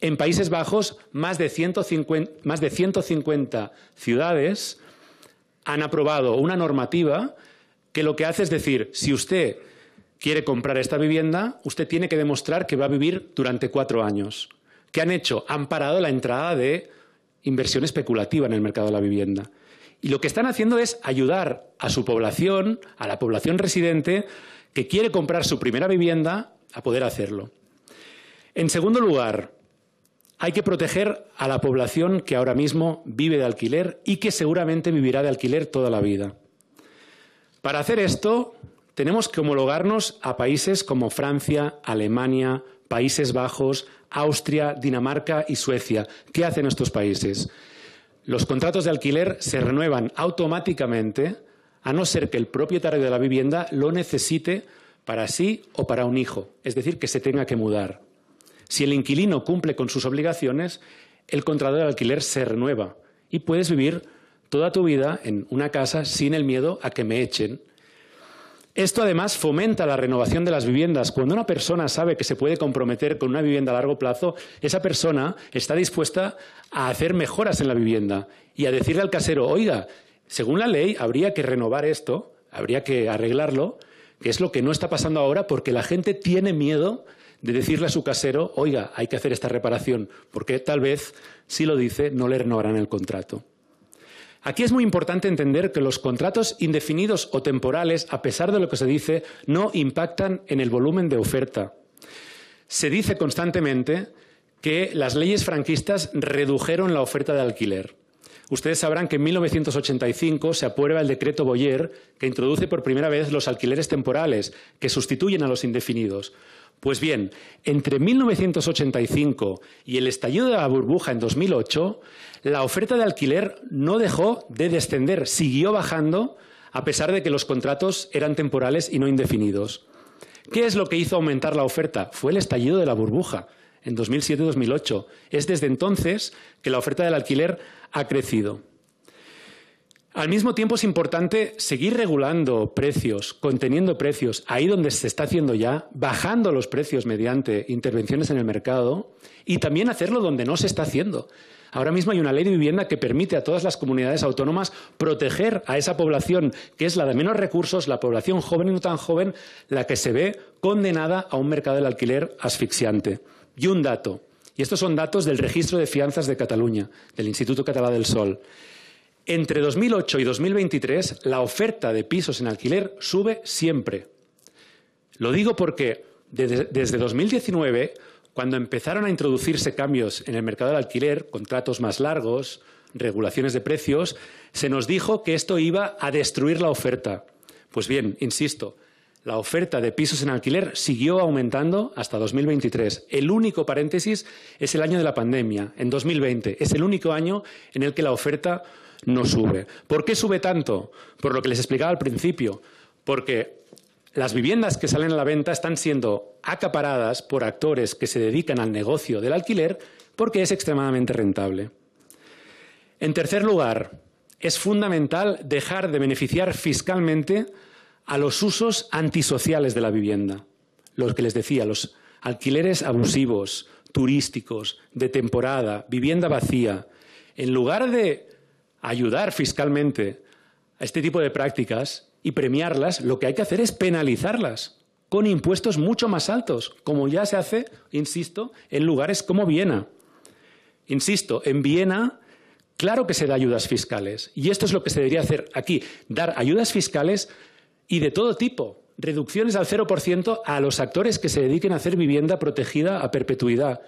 En Países Bajos, más de 150, más ciudades han aprobado una normativa que lo que hace es decir, si usted quiere comprar esta vivienda, usted tiene que demostrar que va a vivir durante cuatro años. ¿Qué han hecho? Han parado la entrada de inversión especulativa en el mercado de la vivienda. Y lo que están haciendo es ayudar a su población, a la población residente que quiere comprar su primera vivienda, a poder hacerlo. En segundo lugar, hay que proteger a la población que ahora mismo vive de alquiler y que seguramente vivirá de alquiler toda la vida. Para hacer esto, tenemos que homologarnos a países como Francia, Alemania, Países Bajos, Austria, Dinamarca y Suecia. ¿Qué hacen estos países? Los contratos de alquiler se renuevan automáticamente, a no ser que el propietario de la vivienda lo necesite para sí o para un hijo, es decir, que se tenga que mudar. Si el inquilino cumple con sus obligaciones, el contrato de alquiler se renueva y puedes vivir toda tu vida en una casa sin el miedo a que me echen esto además fomenta la renovación de las viviendas. Cuando una persona sabe que se puede comprometer con una vivienda a largo plazo, esa persona está dispuesta a hacer mejoras en la vivienda y a decirle al casero, oiga, según la ley habría que renovar esto, habría que arreglarlo, que es lo que no está pasando ahora porque la gente tiene miedo de decirle a su casero, oiga, hay que hacer esta reparación, porque tal vez, si lo dice, no le renovarán el contrato. Aquí es muy importante entender que los contratos indefinidos o temporales, a pesar de lo que se dice, no impactan en el volumen de oferta. Se dice constantemente que las leyes franquistas redujeron la oferta de alquiler. Ustedes sabrán que en 1985 se aprueba el decreto Boyer, que introduce por primera vez los alquileres temporales, que sustituyen a los indefinidos. Pues bien, entre 1985 y el estallido de la burbuja en 2008, la oferta de alquiler no dejó de descender, siguió bajando a pesar de que los contratos eran temporales y no indefinidos. ¿Qué es lo que hizo aumentar la oferta? Fue el estallido de la burbuja en 2007-2008. Es desde entonces que la oferta del alquiler ha crecido. Al mismo tiempo es importante seguir regulando precios, conteniendo precios, ahí donde se está haciendo ya, bajando los precios mediante intervenciones en el mercado y también hacerlo donde no se está haciendo. Ahora mismo hay una ley de vivienda que permite a todas las comunidades autónomas proteger a esa población que es la de menos recursos, la población joven y no tan joven, la que se ve condenada a un mercado del alquiler asfixiante. Y un dato, y estos son datos del registro de fianzas de Cataluña, del Instituto Catalá del Sol. Entre 2008 y 2023, la oferta de pisos en alquiler sube siempre. Lo digo porque desde 2019 cuando empezaron a introducirse cambios en el mercado del alquiler, contratos más largos, regulaciones de precios, se nos dijo que esto iba a destruir la oferta. Pues bien, insisto, la oferta de pisos en alquiler siguió aumentando hasta 2023. El único paréntesis es el año de la pandemia, en 2020. Es el único año en el que la oferta no sube. ¿Por qué sube tanto? Por lo que les explicaba al principio. Porque las viviendas que salen a la venta están siendo acaparadas por actores que se dedican al negocio del alquiler porque es extremadamente rentable. En tercer lugar, es fundamental dejar de beneficiar fiscalmente a los usos antisociales de la vivienda. Los que les decía, los alquileres abusivos, turísticos, de temporada, vivienda vacía. En lugar de ayudar fiscalmente a este tipo de prácticas, y premiarlas, lo que hay que hacer es penalizarlas con impuestos mucho más altos, como ya se hace, insisto, en lugares como Viena. Insisto, en Viena, claro que se da ayudas fiscales, y esto es lo que se debería hacer aquí, dar ayudas fiscales y de todo tipo, reducciones al 0% a los actores que se dediquen a hacer vivienda protegida a perpetuidad,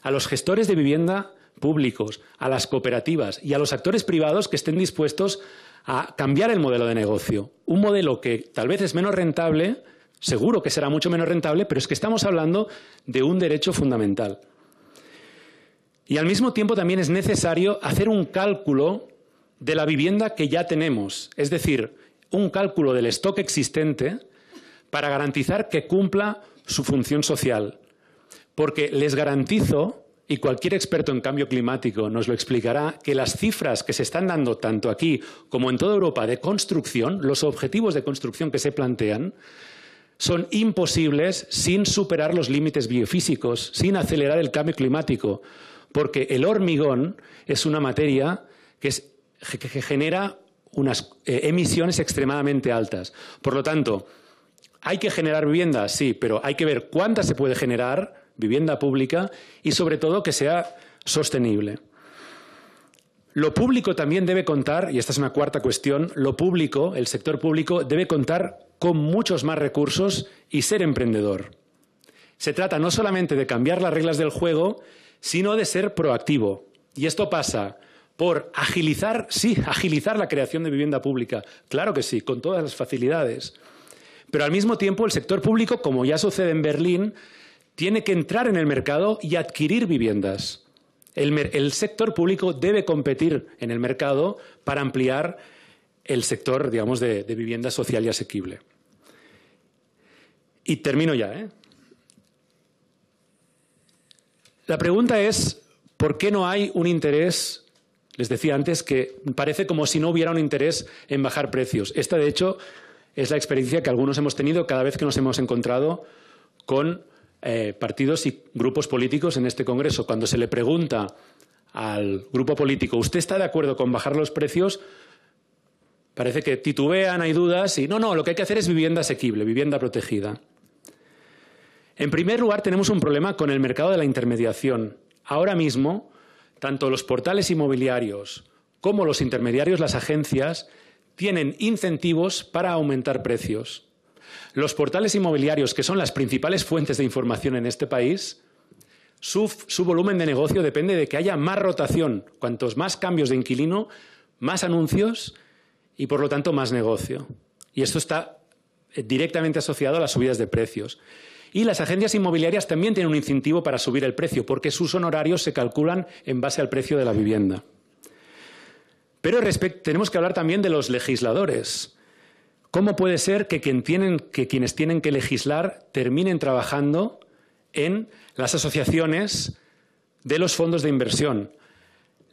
a los gestores de vivienda públicos, a las cooperativas y a los actores privados que estén dispuestos a cambiar el modelo de negocio. Un modelo que tal vez es menos rentable, seguro que será mucho menos rentable, pero es que estamos hablando de un derecho fundamental. Y al mismo tiempo también es necesario hacer un cálculo de la vivienda que ya tenemos, es decir, un cálculo del stock existente para garantizar que cumpla su función social. Porque les garantizo y cualquier experto en cambio climático nos lo explicará, que las cifras que se están dando tanto aquí como en toda Europa de construcción, los objetivos de construcción que se plantean, son imposibles sin superar los límites biofísicos, sin acelerar el cambio climático, porque el hormigón es una materia que, genera unas eh, emisiones extremadamente altas. Por lo tanto, hay que generar viviendas, sí, pero hay que ver cuántas se puede generar vivienda pública y sobre todo que sea sostenible. Lo público también debe contar, y esta es una cuarta cuestión, lo público, el sector público, debe contar con muchos más recursos y ser emprendedor. Se trata no solamente de cambiar las reglas del juego, sino de ser proactivo. Y esto pasa por agilizar, sí, agilizar la creación de vivienda pública, claro que sí, con todas las facilidades. Pero al mismo tiempo el sector público, como ya sucede en Berlín, tiene que entrar en el mercado y adquirir viviendas. El, sector público debe competir en el mercado para ampliar el sector, de, vivienda social y asequible. Y termino ya. ¿eh? La pregunta es, ¿por qué no hay un interés? Les decía antes que parece como si no hubiera un interés en bajar precios. Esta, de hecho, es la experiencia que algunos hemos tenido cada vez que nos hemos encontrado con eh, partidos y grupos políticos en este Congreso. Cuando se le pregunta al grupo político, ¿usted está de acuerdo con bajar los precios? Parece que titubean, hay dudas y no, no, lo que hay que hacer es vivienda asequible, vivienda protegida. En primer lugar, tenemos un problema con el mercado de la intermediación. Ahora mismo, tanto los portales inmobiliarios como los intermediarios, las agencias, tienen incentivos para aumentar precios. Los portales inmobiliarios, que son las principales fuentes de información en este país, su, volumen de negocio depende de que haya más rotación. Cuantos más cambios de inquilino, más anuncios y por lo tanto más negocio. Y esto está eh, directamente asociado a las subidas de precios. Y las agencias inmobiliarias también tienen un incentivo para subir el precio, porque sus honorarios se calculan en base al precio de la vivienda. Pero tenemos que hablar también de los legisladores. ¿Cómo puede ser que, quienes tienen que legislar terminen trabajando en las asociaciones de los fondos de inversión?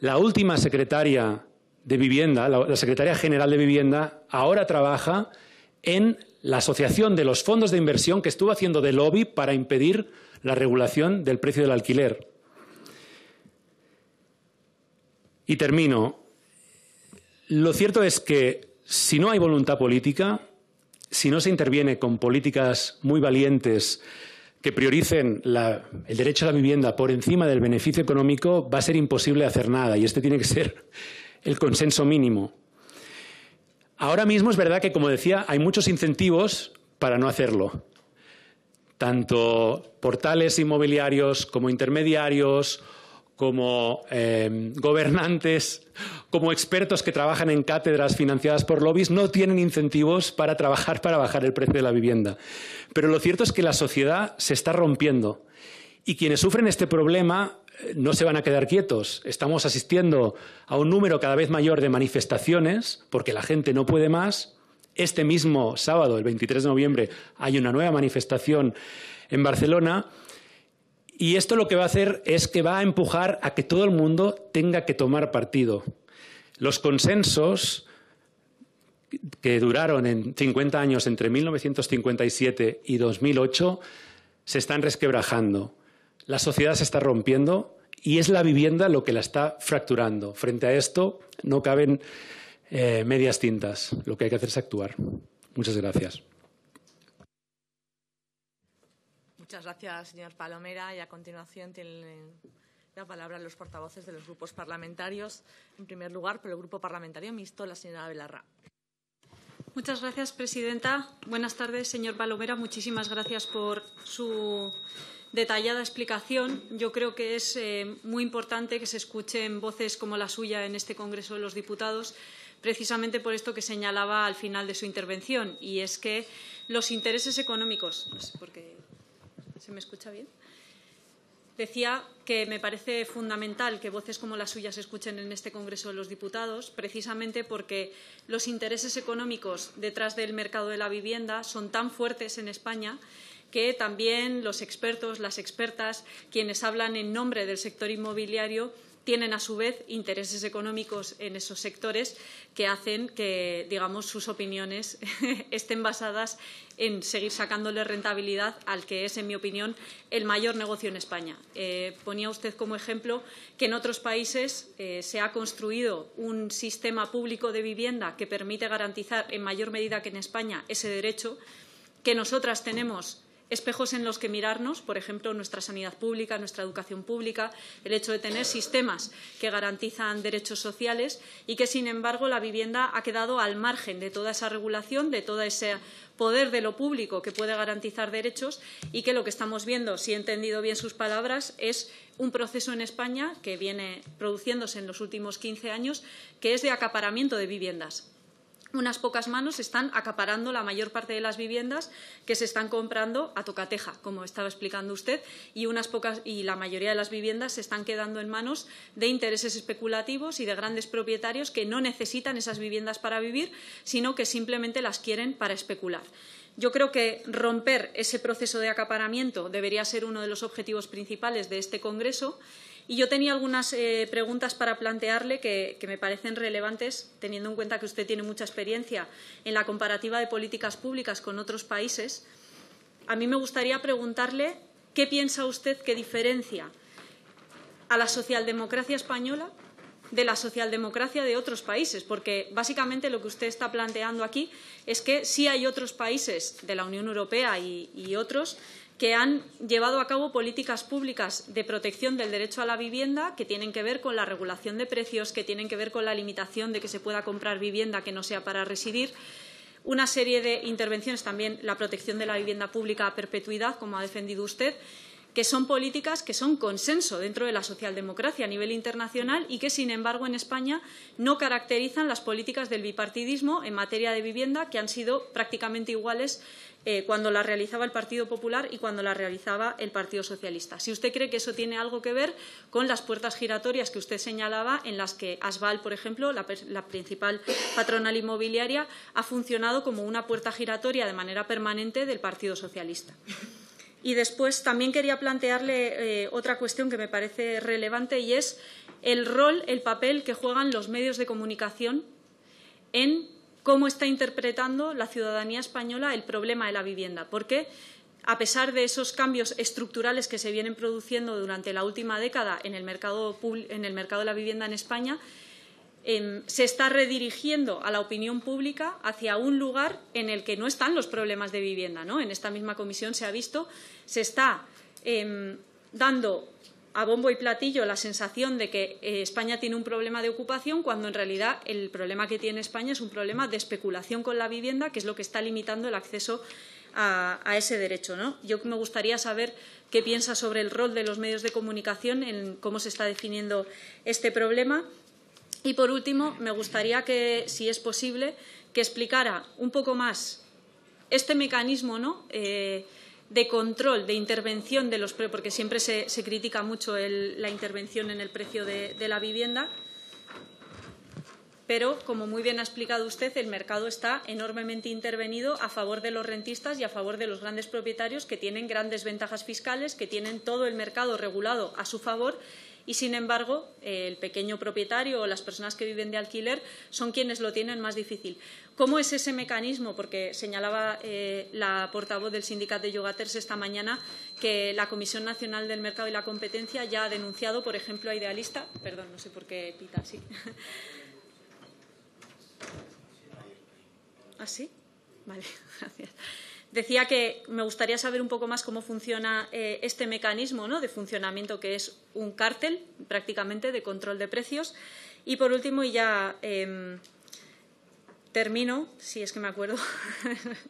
La última secretaria de Vivienda, la, la secretaria general de Vivienda, ahora trabaja en la asociación de los fondos de inversión que estuvo haciendo de lobby para impedir la regulación del precio del alquiler. Y termino. Lo cierto es que si no hay voluntad política, si no se interviene con políticas muy valientes que prioricen el derecho a la vivienda por encima del beneficio económico, va a ser imposible hacer nada y este tiene que ser el consenso mínimo. Ahora mismo es verdad que, como decía, hay muchos incentivos para no hacerlo. Tanto portales inmobiliarios como intermediarios como em, gobernantes, como expertos que trabajan en cátedras financiadas por lobbies, no tienen incentivos para trabajar para bajar el precio de la vivienda. Pero lo cierto es que la sociedad se está rompiendo y quienes sufren este problema eh, no se van a quedar quietos. Estamos asistiendo a un número cada vez mayor de manifestaciones porque la gente no puede más. Este mismo sábado, el 23 de noviembre, hay una nueva manifestación en Barcelona y esto lo que va a hacer es que va a empujar a que todo el mundo tenga que tomar partido. Los consensos que duraron en 50 años entre 1957 y 2008 se están resquebrajando. La sociedad se está rompiendo y es la vivienda lo que la está fracturando. Frente a esto no caben eh, medias tintas. Lo que hay que hacer es actuar. Muchas gracias. Muchas gracias, señor Palomera. Y a continuación tienen la palabra los portavoces de los grupos parlamentarios. En primer lugar, por el Grupo Parlamentario Mixto, la señora Velarra. Muchas gracias, presidenta. Buenas tardes, señor Palomera. Muchísimas gracias por su detallada explicación. Yo creo que es eh, muy importante que se escuchen voces como la suya en este Congreso de los Diputados, precisamente por esto que señalaba al final de su intervención, y es que los intereses económicos, porque. ¿Se me escucha bien? Decía que me parece fundamental que voces como la suya se escuchen en este Congreso de los Diputados, precisamente porque los intereses económicos detrás del mercado de la vivienda son tan fuertes en España que también los expertos, las expertas, quienes hablan en nombre del sector inmobiliario, tienen a su vez intereses económicos en esos sectores que hacen que, digamos, sus opiniones estén basadas en seguir sacándole rentabilidad al que es, en mi opinión, el mayor negocio en España. Eh, ponía usted como ejemplo que en otros países eh, se ha construido un sistema público de vivienda que permite garantizar en mayor medida que en España ese derecho, que nosotras tenemos espejos en los que mirarnos, por ejemplo, nuestra sanidad pública, nuestra educación pública, el hecho de tener sistemas que garantizan derechos sociales y que, sin embargo, la vivienda ha quedado al margen de toda esa regulación, de todo ese poder de lo público que puede garantizar derechos y que lo que estamos viendo, si he entendido bien sus palabras, es un proceso en España que viene produciéndose en los últimos 15 años, que es de acaparamiento de viviendas unas pocas manos están acaparando la mayor parte de las viviendas que se están comprando a tocateja, como estaba explicando usted, y unas pocas y la mayoría de las viviendas se están quedando en manos de intereses especulativos y de grandes propietarios que no necesitan esas viviendas para vivir, sino que simplemente las quieren para especular. Yo creo que romper ese proceso de acaparamiento debería ser uno de los objetivos principales de este Congreso. Y yo tenía algunas eh, preguntas para plantearle que, que, me parecen relevantes, teniendo en cuenta que usted tiene mucha experiencia en la comparativa de políticas públicas con otros países. A mí me gustaría preguntarle qué piensa usted que diferencia a la socialdemocracia española de la socialdemocracia de otros países, porque básicamente lo que usted está planteando aquí es que sí hay otros países de la Unión Europea y, otros que han llevado a cabo políticas públicas de protección del derecho a la vivienda que tienen que ver con la regulación de precios, que tienen que ver con la limitación de que se pueda comprar vivienda que no sea para residir, una serie de intervenciones también la protección de la vivienda pública a perpetuidad, como ha defendido usted, que son políticas que son consenso dentro de la socialdemocracia a nivel internacional y que, sin embargo, en España no caracterizan las políticas del bipartidismo en materia de vivienda, que han sido prácticamente iguales eh, cuando la realizaba el Partido Popular y cuando la realizaba el Partido Socialista. Si usted cree que eso tiene algo que ver con las puertas giratorias que usted señalaba, en las que Asval, por ejemplo, la principal patronal inmobiliaria, ha funcionado como una puerta giratoria de manera permanente del Partido Socialista. Y después también quería plantearle eh, otra cuestión que me parece relevante y es el rol, el papel que juegan los medios de comunicación en cómo está interpretando la ciudadanía española el problema de la vivienda. Porque, a pesar de esos cambios estructurales que se vienen produciendo durante la última década en el mercado de la vivienda en España, Em, se está redirigiendo a la opinión pública hacia un lugar en el que no están los problemas de vivienda. ¿no? En esta misma comisión se ha visto, se está em, dando a bombo y platillo la sensación de que eh, España tiene un problema de ocupación cuando en realidad el problema que tiene España es un problema de especulación con la vivienda, que es lo que está limitando el acceso a, ese derecho. Yo me gustaría saber qué piensa sobre el rol de los medios de comunicación en cómo se está definiendo este problema. Y por último, me gustaría que, si es posible, que explicara un poco más este mecanismo eh, de control, de intervención de los precios, porque siempre se, critica mucho la intervención en el precio de la vivienda, pero, como muy bien ha explicado usted, el mercado está enormemente intervenido a favor de los rentistas y a favor de los grandes propietarios que tienen grandes ventajas fiscales, que tienen todo el mercado regulado a su favor y, sin embargo, el pequeño propietario o las personas que viven de alquiler son quienes lo tienen más difícil. ¿Cómo es ese mecanismo? Porque señalaba eh, la portavoz del sindicato de Yogaters esta mañana que la Comisión Nacional del Mercado y la Competencia ya ha denunciado, por ejemplo, a Idealista, perdón, no sé por qué pita así. ¿Así? ¿Ah, vale, gracias decía que me gustaría saber un poco más cómo funciona eh, este mecanismo de funcionamiento que es un cártel prácticamente de control de precios. Y por último, y ya em, termino, si es que me acuerdo.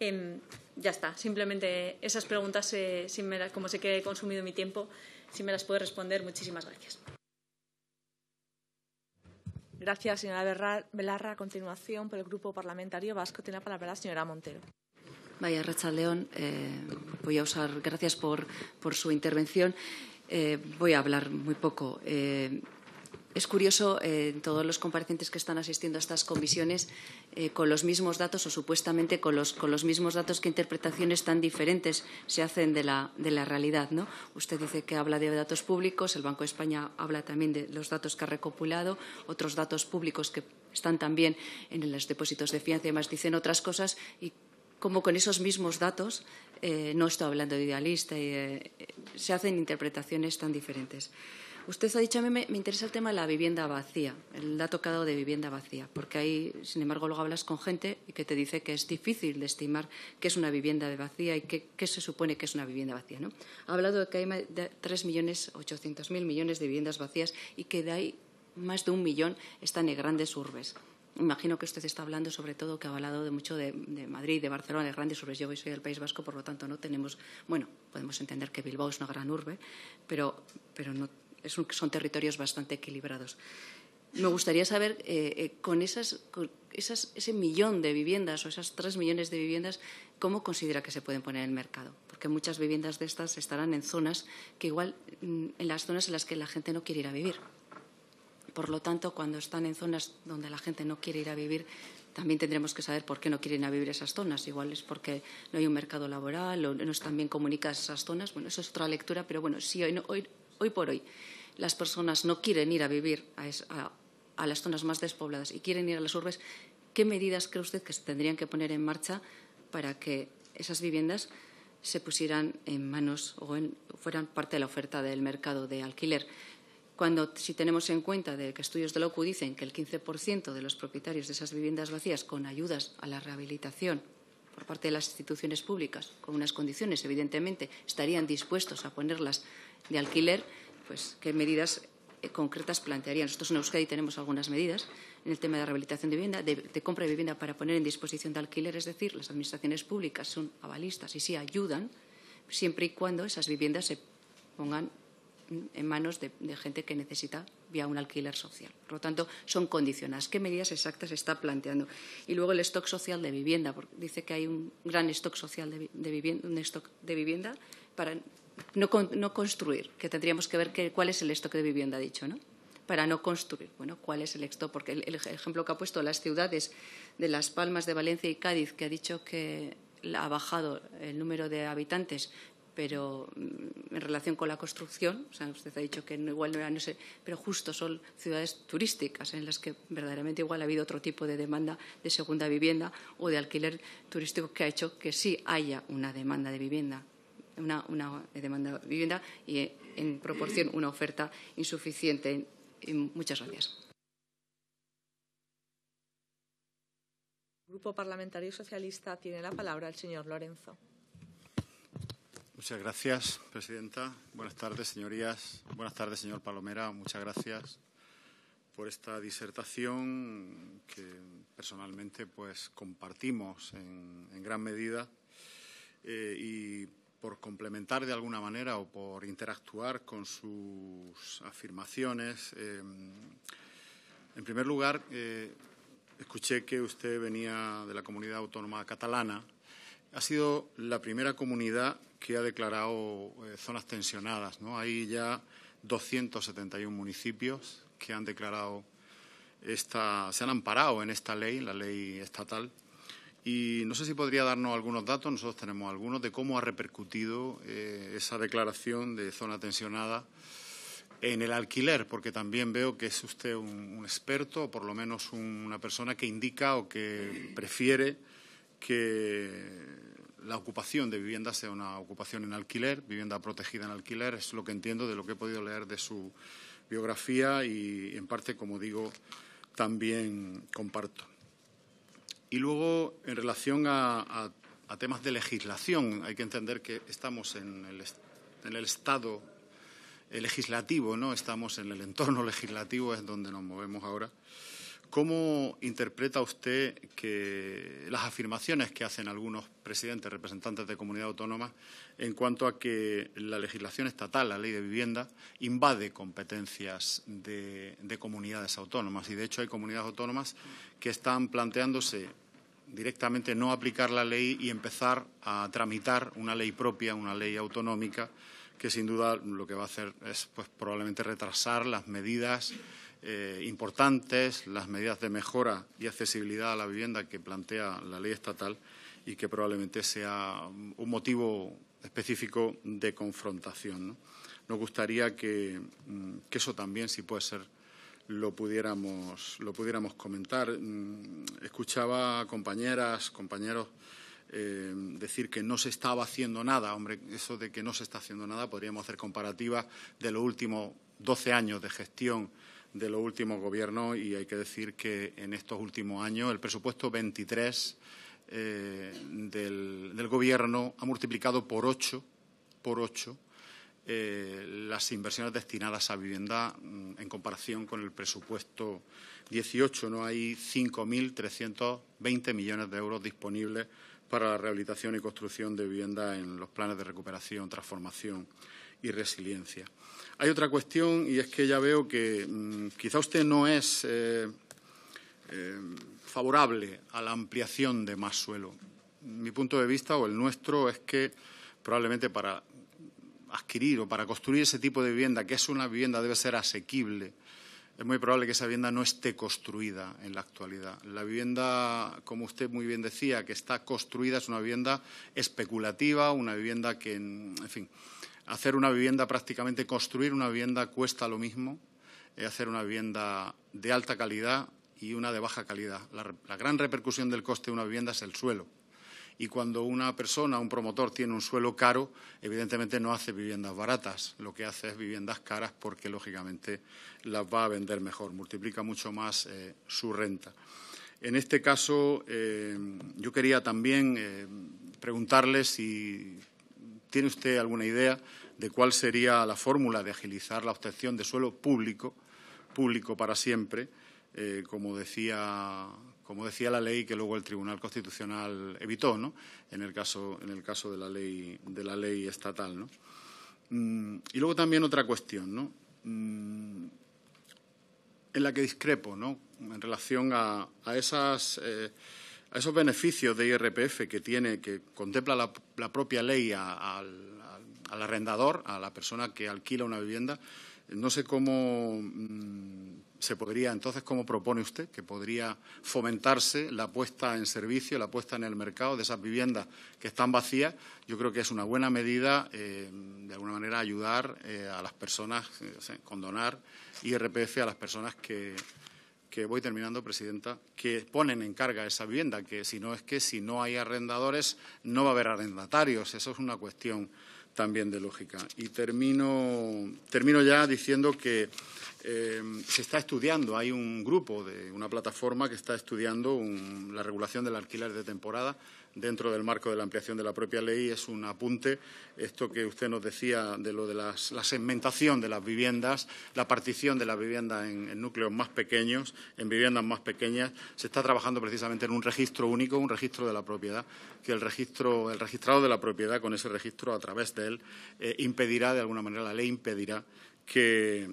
Em, ya está, simplemente esas preguntas, eh, como sé que he consumido mi tiempo, si me las puede responder, muchísimas gracias. Gracias, señora Belarra. A continuación, por el Grupo Parlamentario Vasco, tiene la palabra la señora Montero. Vaya, Racha León, eh, voy a usar, gracias por, su intervención. Eh, voy a hablar muy poco. Eh, es curioso, todos los comparecientes que están asistiendo a estas comisiones, con los mismos datos o supuestamente con los, mismos datos, qué interpretaciones tan diferentes se hacen de la, realidad. Usted dice que habla de datos públicos, el Banco de España habla también de los datos que ha recopilado, otros datos públicos que están también en los depósitos de fianza y más dicen otras cosas y como con esos mismos datos, eh, no estoy hablando de idealista, y, eh, se hacen interpretaciones tan diferentes. Usted ha dicho, a mí me, interesa el tema de la vivienda vacía, el dato que ha dado de vivienda vacía, porque ahí, sin embargo, luego hablas con gente que te dice que es difícil de estimar qué es una vivienda vacía y qué, se supone que es una vivienda vacía. Ha hablado de que hay 3.800.000 millones de viviendas vacías y que de ahí más de un millón están en grandes urbes. Imagino que usted está hablando sobre todo que ha hablado de mucho de, Madrid, de Barcelona, de grandes urbes. Yo soy del País Vasco, por lo tanto no tenemos, bueno, podemos entender que Bilbao es una gran urbe, pero, pero no, son territorios bastante equilibrados. Me gustaría saber, eh, eh, con, esas, ese millón de viviendas o esas tres millones de viviendas, ¿cómo considera que se pueden poner en el mercado? Porque muchas viviendas de estas estarán en zonas que igual, mm, en las zonas en las que la gente no quiere ir a vivir. Por lo tanto, cuando están en zonas donde la gente no quiere ir a vivir, también tendremos que saber por qué no quieren ir a vivir esas zonas. Igual es porque no hay un mercado laboral o no están bien comunicadas esas zonas. Bueno, eso es otra lectura, pero bueno, si hoy, por hoy las personas no quieren ir a vivir a, las zonas más despobladas y quieren ir a las urbes, ¿qué medidas cree usted que se tendrían que poner en marcha para que esas viviendas se pusieran en manos o fueran parte de la oferta del mercado de alquiler? cuando si tenemos en cuenta de que estudios de la OCU dicen que el 15% de los propietarios de esas viviendas vacías con ayudas a la rehabilitación por parte de las instituciones públicas, con unas condiciones, evidentemente, estarían dispuestos a ponerlas de alquiler, pues qué medidas eh, concretas plantearían. Nosotros en Euskadi tenemos algunas medidas en el tema de rehabilitación de vivienda, de, de compra de vivienda para poner en disposición de alquiler, es decir, las administraciones públicas son avalistas y sí ayudan, siempre y cuando esas viviendas se pongan en manos de, gente que necesita vía un alquiler social. Por lo tanto, son condicionadas. ¿Qué medidas exactas está planteando? Y luego el stock social de vivienda, porque dice que hay un gran stock social de, vivienda, un stock de vivienda para no, construir, que tendríamos que ver cuál es el stock de vivienda dicho, ¿no? para no construir. Bueno, ¿cuál es el stock? Porque el ejemplo que ha puesto las ciudades de Las Palmas, de Valencia y Cádiz, que ha dicho que ha bajado el número de habitantes pero mm, en relación con la construcción, usted ha dicho que igual no eran, no pero justo son ciudades turísticas en las que verdaderamente igual ha habido otro tipo de demanda de segunda vivienda o de alquiler turístico que ha hecho que sí haya una demanda de vivienda, una, demanda de vivienda y eh, en proporción una oferta insuficiente. muchas gracias. Grupo Parlamentario Socialista tiene la palabra el señor Lorenzo. Muchas gracias, presidenta. Buenas tardes, señorías. Buenas tardes, señor Palomera. Muchas gracias por esta disertación que personalmente pues compartimos en, gran medida eh, y por complementar de alguna manera o por interactuar con sus afirmaciones. Eh, en primer lugar, eh, escuché que usted venía de la comunidad autónoma catalana. Ha sido la primera comunidad que ha declarado eh, zonas tensionadas. ¿no? Hay ya 271 municipios que han declarado esta, se han amparado en esta ley, la ley estatal. Y no sé si podría darnos algunos datos, nosotros tenemos algunos, de cómo ha repercutido eh, esa declaración de zona tensionada en el alquiler, porque también veo que es usted un, experto o por lo menos una persona que indica o que prefiere que la ocupación de vivienda sea una ocupación en alquiler, vivienda protegida en alquiler, es lo que entiendo de lo que he podido leer de su biografía y, en parte, como digo, también comparto. Y luego, en relación a, temas de legislación, hay que entender que estamos en el, en el estado eh, legislativo, ¿no? Estamos en el entorno legislativo, es donde nos movemos ahora. ¿Cómo interpreta usted que las afirmaciones que hacen algunos presidentes, representantes de comunidad autónoma, en cuanto a que la legislación estatal, la ley de vivienda, invade competencias de, comunidades autónomas? Y, de hecho, hay comunidades autónomas que están planteándose directamente no aplicar la ley y empezar a tramitar una ley propia, una ley autonómica, que sin duda lo que va a hacer es pues, probablemente retrasar las medidas eh, importantes, las medidas de mejora y accesibilidad a la vivienda que plantea la ley estatal y que probablemente sea un motivo específico de confrontación. Nos gustaría mm, que, eso también, si puede ser, lo pudiéramos, lo pudiéramos comentar. Mm, escuchaba compañeras, compañeros eh, decir que no se estaba haciendo nada. Hombre, eso de que no se está haciendo nada, podríamos hacer comparativas de los últimos 12 años de gestión de los últimos gobiernos y hay que decir que en estos últimos años el presupuesto 23 eh, del, Gobierno ha multiplicado por ocho, por eh, las inversiones destinadas a vivienda mm, en comparación con el presupuesto 18. No hay 5.320 millones de euros disponibles para la rehabilitación y construcción de vivienda en los planes de recuperación, transformación y resiliencia. Hay otra cuestión y es que ya veo que mm, quizá usted no es eh, eh, favorable a la ampliación de más suelo. Mi punto de vista o el nuestro es que probablemente para adquirir o para construir ese tipo de vivienda, que es una vivienda debe ser asequible, es muy probable que esa vivienda no esté construida en la actualidad. La vivienda, como usted muy bien decía, que está construida es una vivienda especulativa, una vivienda que, en fin, Hacer una vivienda prácticamente, construir una vivienda cuesta lo mismo eh, hacer una vivienda de alta calidad y una de baja calidad. La, gran repercusión del coste de una vivienda es el suelo. Y cuando una persona, un promotor, tiene un suelo caro, evidentemente no hace viviendas baratas, lo que hace es viviendas caras porque, lógicamente, las va a vender mejor, multiplica mucho más eh, su renta. En este caso, eh, yo quería también eh, preguntarle si ¿Tiene usted alguna idea de cuál sería la fórmula de agilizar la obtención de suelo público, público para siempre, eh, como, decía, como decía la ley que luego el Tribunal Constitucional evitó, ¿no? En el caso, en el caso de la ley, de la ley estatal, mm, y luego también otra cuestión, ¿no? Mm, en la que discrepo, ¿no? En relación a, esas eh, esos beneficios de IRPF que tiene, que contempla la, propia ley al, arrendador, a la persona que alquila una vivienda, no sé cómo mm, se podría, entonces, cómo propone usted que podría fomentarse la puesta en servicio, la puesta en el mercado de esas viviendas que están vacías. Yo creo que es una buena medida, eh, de alguna manera, ayudar eh, a las personas, eh, condonar IRPF a las personas que, que voy terminando, Presidenta, que ponen en carga esa vivienda, que si no es que si no hay arrendadores no va a haber arrendatarios. Eso es una cuestión también de lógica. Y termino, termino ya diciendo que em, se está estudiando, hay un grupo de una plataforma que está estudiando la regulación del alquiler de temporada dentro del marco de la ampliación de la propia ley es un apunte. Esto que usted nos decía de lo de la segmentación de las viviendas, la partición de las viviendas en, núcleos más pequeños, en viviendas más pequeñas, se está trabajando precisamente en un registro único, un registro de la propiedad, que el registro, el registrado de la propiedad con ese registro a través de él eh, impedirá, de alguna manera, la ley impedirá que,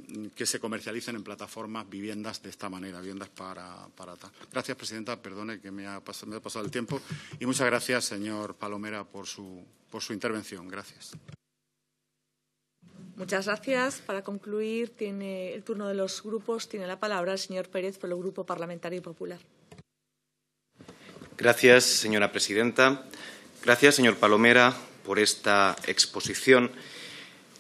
se comercialicen en plataformas viviendas de esta manera, viviendas para, para tal. Gracias, presidenta. Perdone que me ha, pasado, pasado el tiempo. Y muchas gracias, señor Palomera, por su, por su intervención. Gracias. Muchas gracias. Para concluir, tiene el turno de los grupos. Tiene la palabra el señor Pérez por el Grupo Parlamentario Popular. Gracias, señora presidenta. Gracias, señor Palomera, por esta exposición.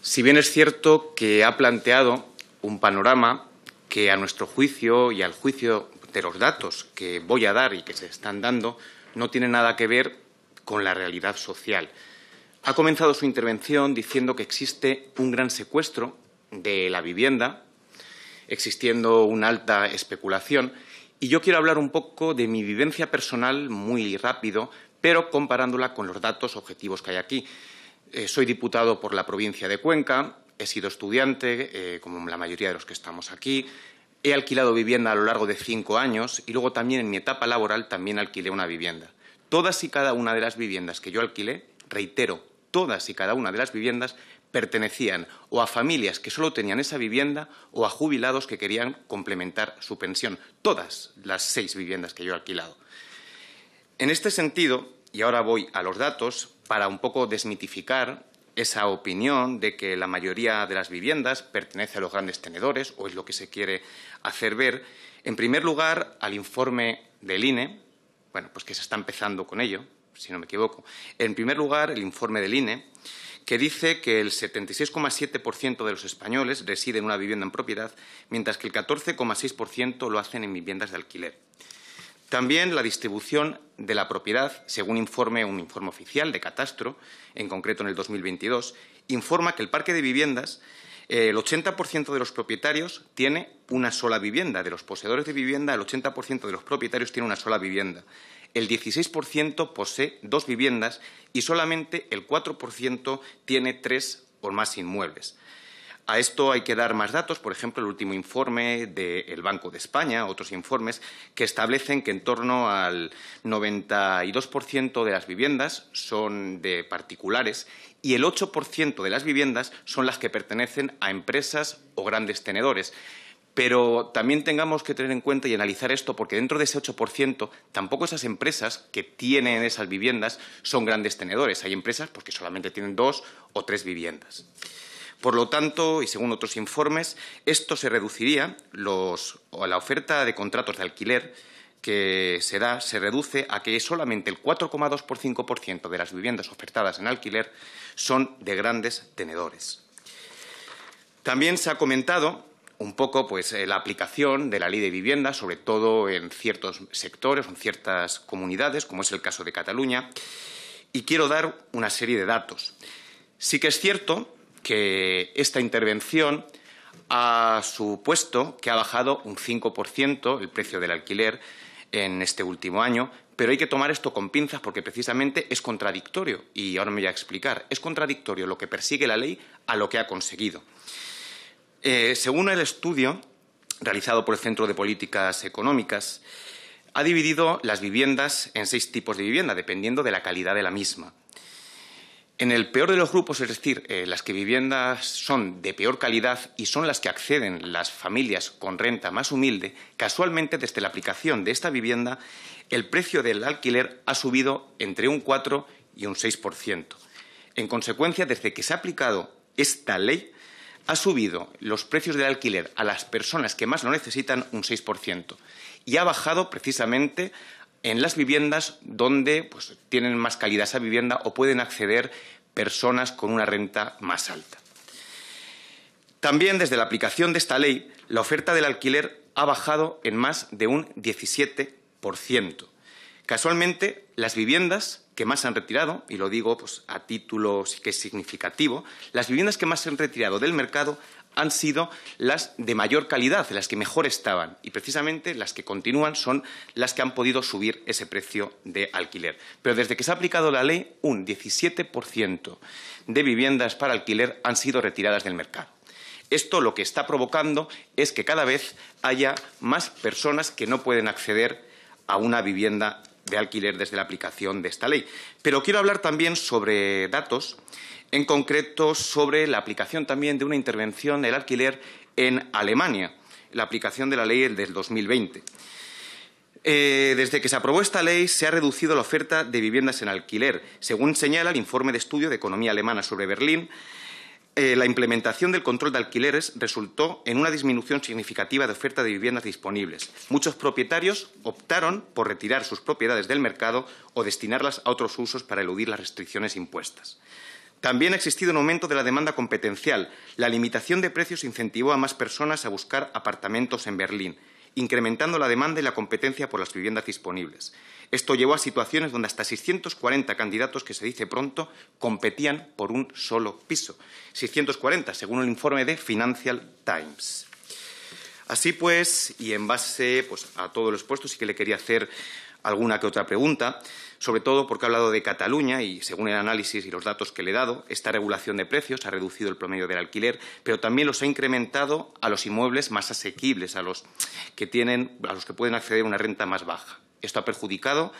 Si bien es cierto que ha planteado un panorama que a nuestro juicio y al juicio de los datos que voy a dar y que se están dando no tiene nada que ver con la realidad social. Ha comenzado su intervención diciendo que existe un gran secuestro de la vivienda, existiendo una alta especulación, y yo quiero hablar un poco de mi vivencia personal muy rápido, pero comparándola con los datos objetivos que hay aquí. Eh, soy diputado por la provincia de Cuenca, he sido estudiante, eh, como la mayoría de los que estamos aquí, he alquilado vivienda a lo largo de cinco años y luego también en mi etapa laboral también alquilé una vivienda. Todas y cada una de las viviendas que yo alquilé, reitero, todas y cada una de las viviendas pertenecían o a familias que solo tenían esa vivienda o a jubilados que querían complementar su pensión. Todas las seis viviendas que yo he alquilado. En este sentido, y ahora voy a los datos, para un poco desmitificar esa opinión de que la mayoría de las viviendas pertenece a los grandes tenedores, o es lo que se quiere hacer ver, en primer lugar al informe del INE, bueno, pues que se está empezando con ello, si no me equivoco. En primer lugar, el informe del INE, que dice que el 76,7% de los españoles residen en una vivienda en propiedad, mientras que el 14,6% lo hacen en viviendas de alquiler. También la distribución de la propiedad, según informe, un informe oficial de Catastro, en concreto en el 2022, informa que el parque de viviendas, el 80% de los propietarios tiene una sola vivienda. De los poseedores de vivienda, el 80% de los propietarios tiene una sola vivienda. El 16% posee dos viviendas y solamente el 4% tiene tres o más inmuebles. A esto hay que dar más datos, por ejemplo, el último informe del Banco de España, otros informes que establecen que en torno al 92% de las viviendas son de particulares y el 8% de las viviendas son las que pertenecen a empresas o grandes tenedores. Pero también tengamos que tener en cuenta y analizar esto, porque dentro de ese 8%, tampoco esas empresas que tienen esas viviendas son grandes tenedores. Hay empresas porque pues, solamente tienen dos o tres viviendas. Por lo tanto, y según otros informes, esto se reduciría, los, la oferta de contratos de alquiler que se da se reduce a que solamente el 4,2% por de las viviendas ofertadas en alquiler son de grandes tenedores. También se ha comentado un poco pues, eh, la aplicación de la ley de vivienda, sobre todo en ciertos sectores, o en ciertas comunidades, como es el caso de Cataluña, y quiero dar una serie de datos. Sí que es cierto que esta intervención ha supuesto que ha bajado un 5% el precio del alquiler en este último año, pero hay que tomar esto con pinzas porque precisamente es contradictorio, y ahora me voy a explicar, es contradictorio lo que persigue la ley a lo que ha conseguido. Eh, según el estudio realizado por el Centro de Políticas Económicas, ha dividido las viviendas en seis tipos de vivienda, dependiendo de la calidad de la misma. En el peor de los grupos, es decir, eh, las que viviendas son de peor calidad y son las que acceden las familias con renta más humilde, casualmente desde la aplicación de esta vivienda, el precio del alquiler ha subido entre un 4 y un 6%. En consecuencia, desde que se ha aplicado esta ley, ha subido los precios del alquiler a las personas que más lo necesitan un 6% y ha bajado precisamente en las viviendas donde pues, tienen más calidad esa vivienda o pueden acceder personas con una renta más alta. También desde la aplicación de esta ley, la oferta del alquiler ha bajado en más de un 17%. Casualmente, las viviendas que más se han retirado, y lo digo pues, a título que es significativo, las viviendas que más se han retirado del mercado han sido las de mayor calidad, las que mejor estaban. Y precisamente las que continúan son las que han podido subir ese precio de alquiler. Pero desde que se ha aplicado la ley, un 17% de viviendas para alquiler han sido retiradas del mercado. Esto lo que está provocando es que cada vez haya más personas que no pueden acceder a una vivienda de alquiler desde la aplicación de esta ley. Pero quiero hablar también sobre datos en concreto sobre la aplicación también de una intervención del alquiler en Alemania, la aplicación de la ley del 2020. Eh, desde que se aprobó esta ley se ha reducido la oferta de viviendas en alquiler. Según señala el informe de estudio de economía alemana sobre Berlín, eh, la implementación del control de alquileres resultó en una disminución significativa de oferta de viviendas disponibles. Muchos propietarios optaron por retirar sus propiedades del mercado o destinarlas a otros usos para eludir las restricciones impuestas. También ha existido un aumento de la demanda competencial. La limitación de precios incentivó a más personas a buscar apartamentos en Berlín, incrementando la demanda y la competencia por las viviendas disponibles. Esto llevó a situaciones donde hasta 640 candidatos, que se dice pronto, competían por un solo piso. 640, según el informe de Financial Times. Así pues, y en base pues, a todos los puestos sí que le quería hacer alguna que otra pregunta, sobre todo porque ha hablado de Cataluña y, según el análisis y los datos que le he dado, esta regulación de precios ha reducido el promedio del alquiler, pero también los ha incrementado a los inmuebles más asequibles, a los que, tienen, a los que pueden acceder a una renta más baja. Esto ha perjudicado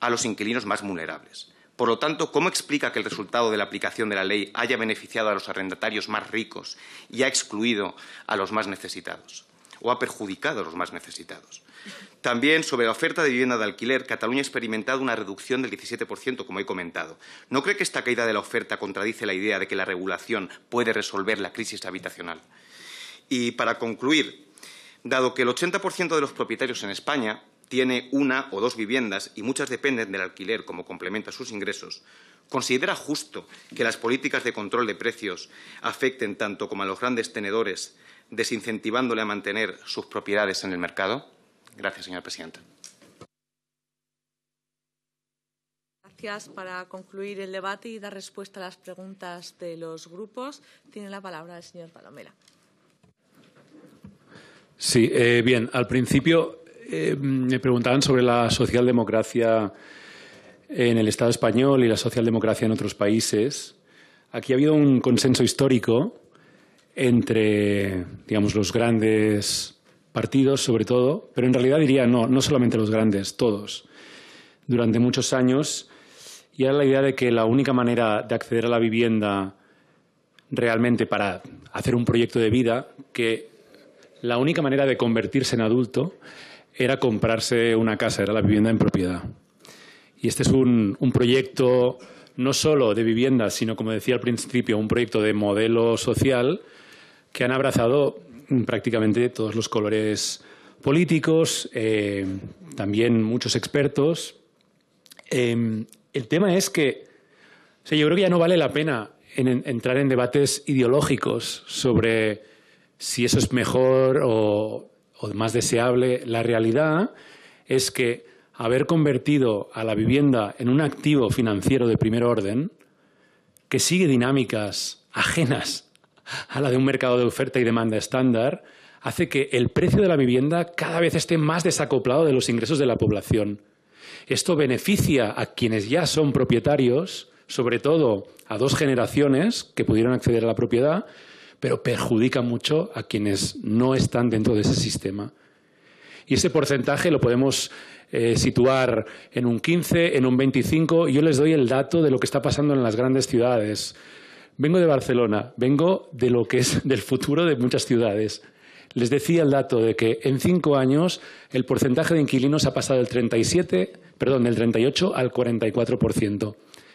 a los inquilinos más vulnerables. Por lo tanto, ¿cómo explica que el resultado de la aplicación de la ley haya beneficiado a los arrendatarios más ricos y ha excluido a los más necesitados? o ha perjudicado a los más necesitados. También sobre la oferta de vivienda de alquiler, Cataluña ha experimentado una reducción del 17%, como he comentado. ¿No cree que esta caída de la oferta contradice la idea de que la regulación puede resolver la crisis habitacional? Y para concluir, dado que el 80% de los propietarios en España tiene una o dos viviendas y muchas dependen del alquiler como complemento a sus ingresos, ¿considera justo que las políticas de control de precios afecten tanto como a los grandes tenedores desincentivándole a mantener sus propiedades en el mercado? Gracias, señor presidente. Gracias. Para concluir el debate y dar respuesta a las preguntas de los grupos, tiene la palabra el señor Palomera. Sí, eh, bien. Al principio eh, me preguntaban sobre la socialdemocracia en el Estado español y la socialdemocracia en otros países. Aquí ha habido un consenso histórico entre, digamos, los grandes partidos, sobre todo, pero en realidad diría no, no solamente los grandes, todos, durante muchos años. Y era la idea de que la única manera de acceder a la vivienda realmente para hacer un proyecto de vida, que la única manera de convertirse en adulto era comprarse una casa, era la vivienda en propiedad. Y este es un, un proyecto no solo de vivienda, sino, como decía al principio, un proyecto de modelo social que han abrazado mm, prácticamente todos los colores políticos, eh, también muchos expertos. Em, el tema es que yo creo que ya no vale la pena entrar en debates ideológicos sobre si eso es mejor o más deseable. La realidad es que haber convertido a la vivienda en un activo financiero de primer orden, que sigue dinámicas ajenas a la de un mercado de oferta y demanda estándar, hace que el precio de la vivienda cada vez esté más desacoplado de los ingresos de la población. Esto beneficia a quienes ya son propietarios, sobre todo a dos generaciones que pudieron acceder a la propiedad, pero perjudica mucho a quienes no están dentro de ese sistema. Y ese porcentaje lo podemos eh, situar en un 15, en un 25. yo les doy el dato de lo que está pasando en las grandes ciudades. Vengo de Barcelona, vengo de lo que es del futuro de muchas ciudades. Les decía el dato de que en cinco años el porcentaje de inquilinos ha pasado del 37, perdón, del 38 al 44%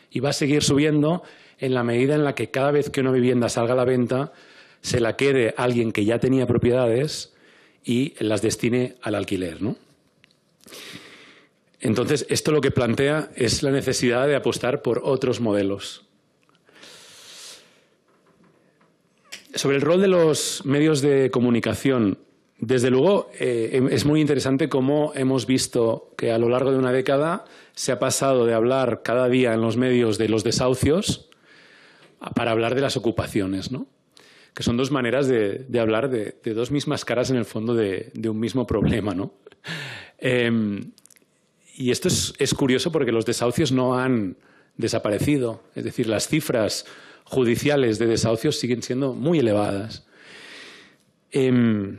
y va a seguir subiendo en la medida en la que cada vez que una vivienda salga a la venta se la quede alguien que ya tenía propiedades y las destine al alquiler, Entonces, esto lo que plantea es la necesidad de apostar por otros modelos. Sobre el rol de los medios de comunicación, desde luego eh, em, es muy interesante cómo hemos visto que a lo largo de una década se ha pasado de hablar cada día en los medios de los desahucios para hablar de las ocupaciones, ¿no? que son dos maneras de, hablar de, dos mismas caras en el fondo de, un mismo problema. ¿no? Em, y esto es curioso porque los desahucios no han desaparecido, es decir, las cifras judiciales de desahucios siguen siendo muy elevadas. Em,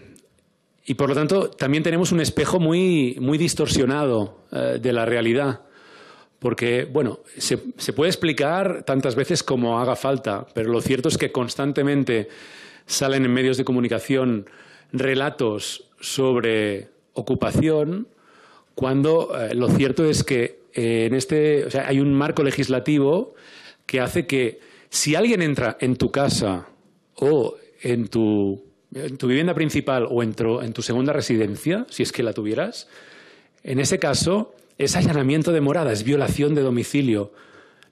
y por lo tanto, también tenemos un espejo muy, muy distorsionado eh, de la realidad. Porque, bueno, se, puede explicar tantas veces como haga falta, pero lo cierto es que constantemente salen en medios de comunicación relatos sobre ocupación, cuando eh, lo cierto es que eh, en este, hay un marco legislativo que hace que si alguien entra en tu casa o en tu, vivienda principal o en en tu segunda residencia, si es que la tuvieras, en ese caso es allanamiento de morada, es violación de domicilio.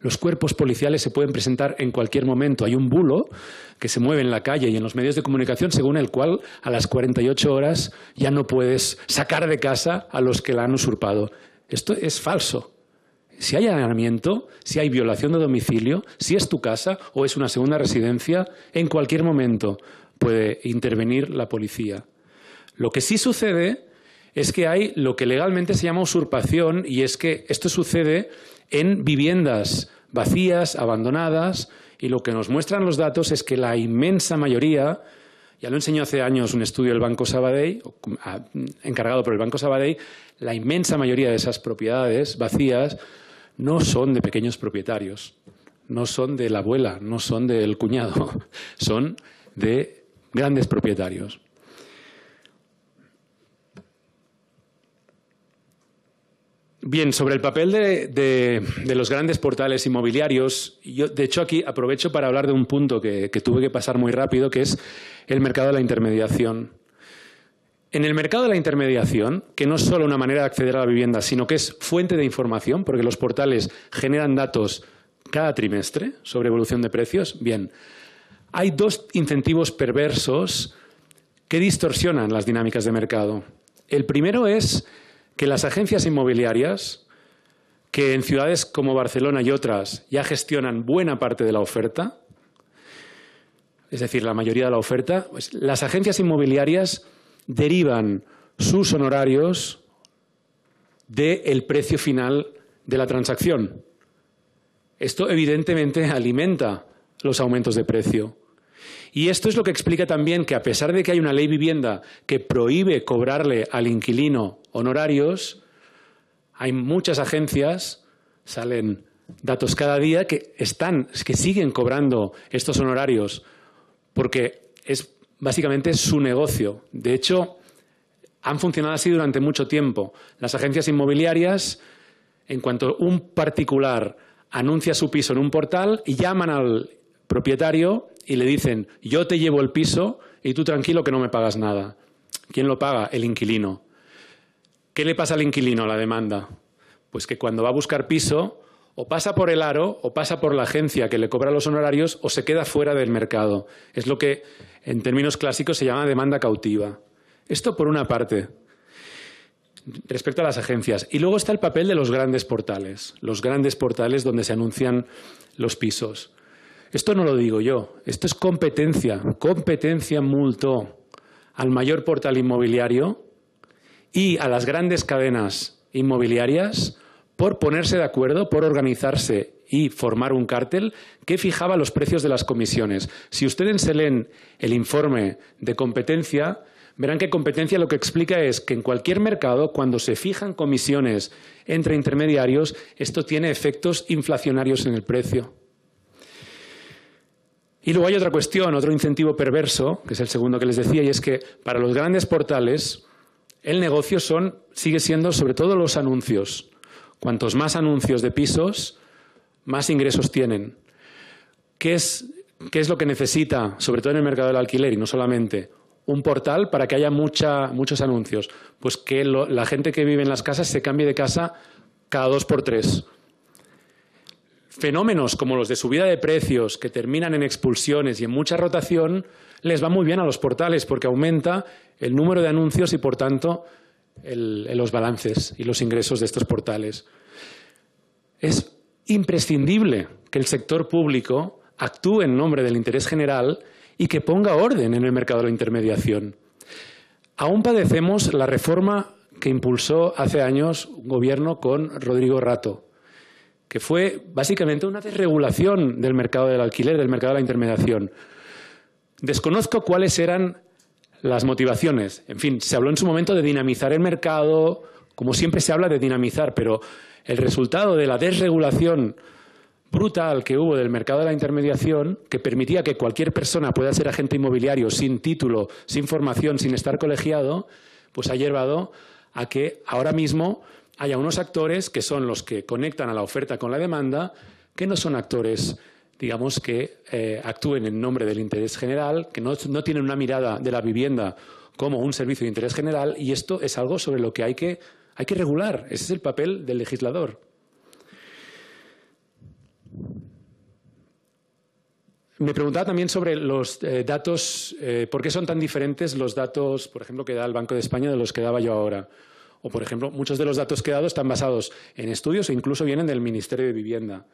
Los cuerpos policiales se pueden presentar en cualquier momento. Hay un bulo que se mueve en la calle y en los medios de comunicación según el cual a las 48 horas ya no puedes sacar de casa a los que la han usurpado. Esto es falso si hay allanamiento, si hay violación de domicilio, si es tu casa o es una segunda residencia, en cualquier momento puede intervenir la policía. Lo que sí sucede es que hay lo que legalmente se llama usurpación y es que esto sucede en viviendas vacías, abandonadas, y lo que nos muestran los datos es que la inmensa mayoría, ya lo enseñó hace años un estudio del Banco Sabadell, mm, ah, encargado por el Banco Sabadell, la inmensa mayoría de esas propiedades vacías no son de pequeños propietarios, no son de la abuela, no son del cuñado, son de grandes propietarios. Bien, sobre el papel de, los grandes portales inmobiliarios, yo de hecho aquí aprovecho para hablar de un punto que tuve que pasar muy rápido, que es el mercado de la intermediación. En el mercado de la intermediación, que no es solo una manera de acceder a la vivienda, sino que es fuente de información, porque los portales generan datos cada trimestre sobre evolución de precios, bien, hay dos incentivos perversos que distorsionan las dinámicas de mercado. El primero es que las agencias inmobiliarias, que en ciudades como Barcelona y otras ya gestionan buena parte de la oferta, es decir, la mayoría de la oferta, pues las agencias inmobiliarias derivan sus honorarios del precio final de la transacción. Esto evidentemente alimenta los aumentos de precio. Y esto es lo que explica también que a pesar de que hay una ley vivienda que prohíbe cobrarle al inquilino honorarios, hay muchas agencias, salen datos cada día, que, están, que siguen cobrando estos honorarios porque es básicamente es su negocio. De hecho, han funcionado así durante mucho tiempo. Las agencias inmobiliarias, en cuanto un particular anuncia su piso en un portal, llaman al propietario y le dicen, yo te llevo el piso y tú tranquilo que no me pagas nada. ¿Quién lo paga? El inquilino. ¿Qué le pasa al inquilino, a la demanda? Pues que cuando va a buscar piso, o pasa por el aro, o pasa por la agencia que le cobra los honorarios, o se queda fuera del mercado. Es lo que en términos clásicos se llama demanda cautiva. Esto por una parte, respecto a las agencias. Y luego está el papel de los grandes portales, los grandes portales donde se anuncian los pisos. Esto no lo digo yo, esto es competencia, competencia multo al mayor portal inmobiliario y a las grandes cadenas inmobiliarias por ponerse de acuerdo, por organizarse y formar un cártel que fijaba los precios de las comisiones. Si ustedes se leen el informe de competencia, verán que competencia lo que explica es que en cualquier mercado, cuando se fijan comisiones entre intermediarios, esto tiene efectos inflacionarios en el precio. Y luego hay otra cuestión, otro incentivo perverso, que es el segundo que les decía, y es que para los grandes portales el negocio son, sigue siendo sobre todo los anuncios. Cuantos más anuncios de pisos, más ingresos tienen, qué es, lo que necesita, sobre todo en el mercado del alquiler y no solamente un portal para que haya muchos anuncios, pues que la gente que vive en las casas se cambie de casa cada dos por tres. Fenómenos como los de subida de precios que terminan en expulsiones y en mucha rotación les va muy bien a los portales porque aumenta el número de anuncios y por tanto los balances y los ingresos de estos portales. Es imprescindible que el sector público actúe en nombre del interés general y que ponga orden en el mercado de la intermediación. Aún padecemos la reforma que impulsó hace años un gobierno con Rodrigo Rato, que fue básicamente una desregulación del mercado del alquiler, del mercado de la intermediación. Desconozco cuáles eran las motivaciones. En fin, se habló en su momento de dinamizar el mercado, como siempre se habla de dinamizar, pero el resultado de la desregulación brutal que hubo del mercado de la intermediación, que permitía que cualquier persona pueda ser agente inmobiliario sin título, sin formación, sin estar colegiado, pues ha llevado a que ahora mismo haya unos actores que son los que conectan a la oferta con la demanda, que no son actores, digamos, que eh, actúen en nombre del interés general, que no tienen una mirada de la vivienda como un servicio de interés general, y esto es algo sobre lo que hay que hay que regular, ese es el papel del legislador. Me preguntaba también sobre los eh, datos, eh, por qué son tan diferentes los datos, por ejemplo, que da el Banco de España de los que daba yo ahora. O, por ejemplo, muchos de los datos que he dado están basados en estudios e incluso vienen del Ministerio de Vivienda.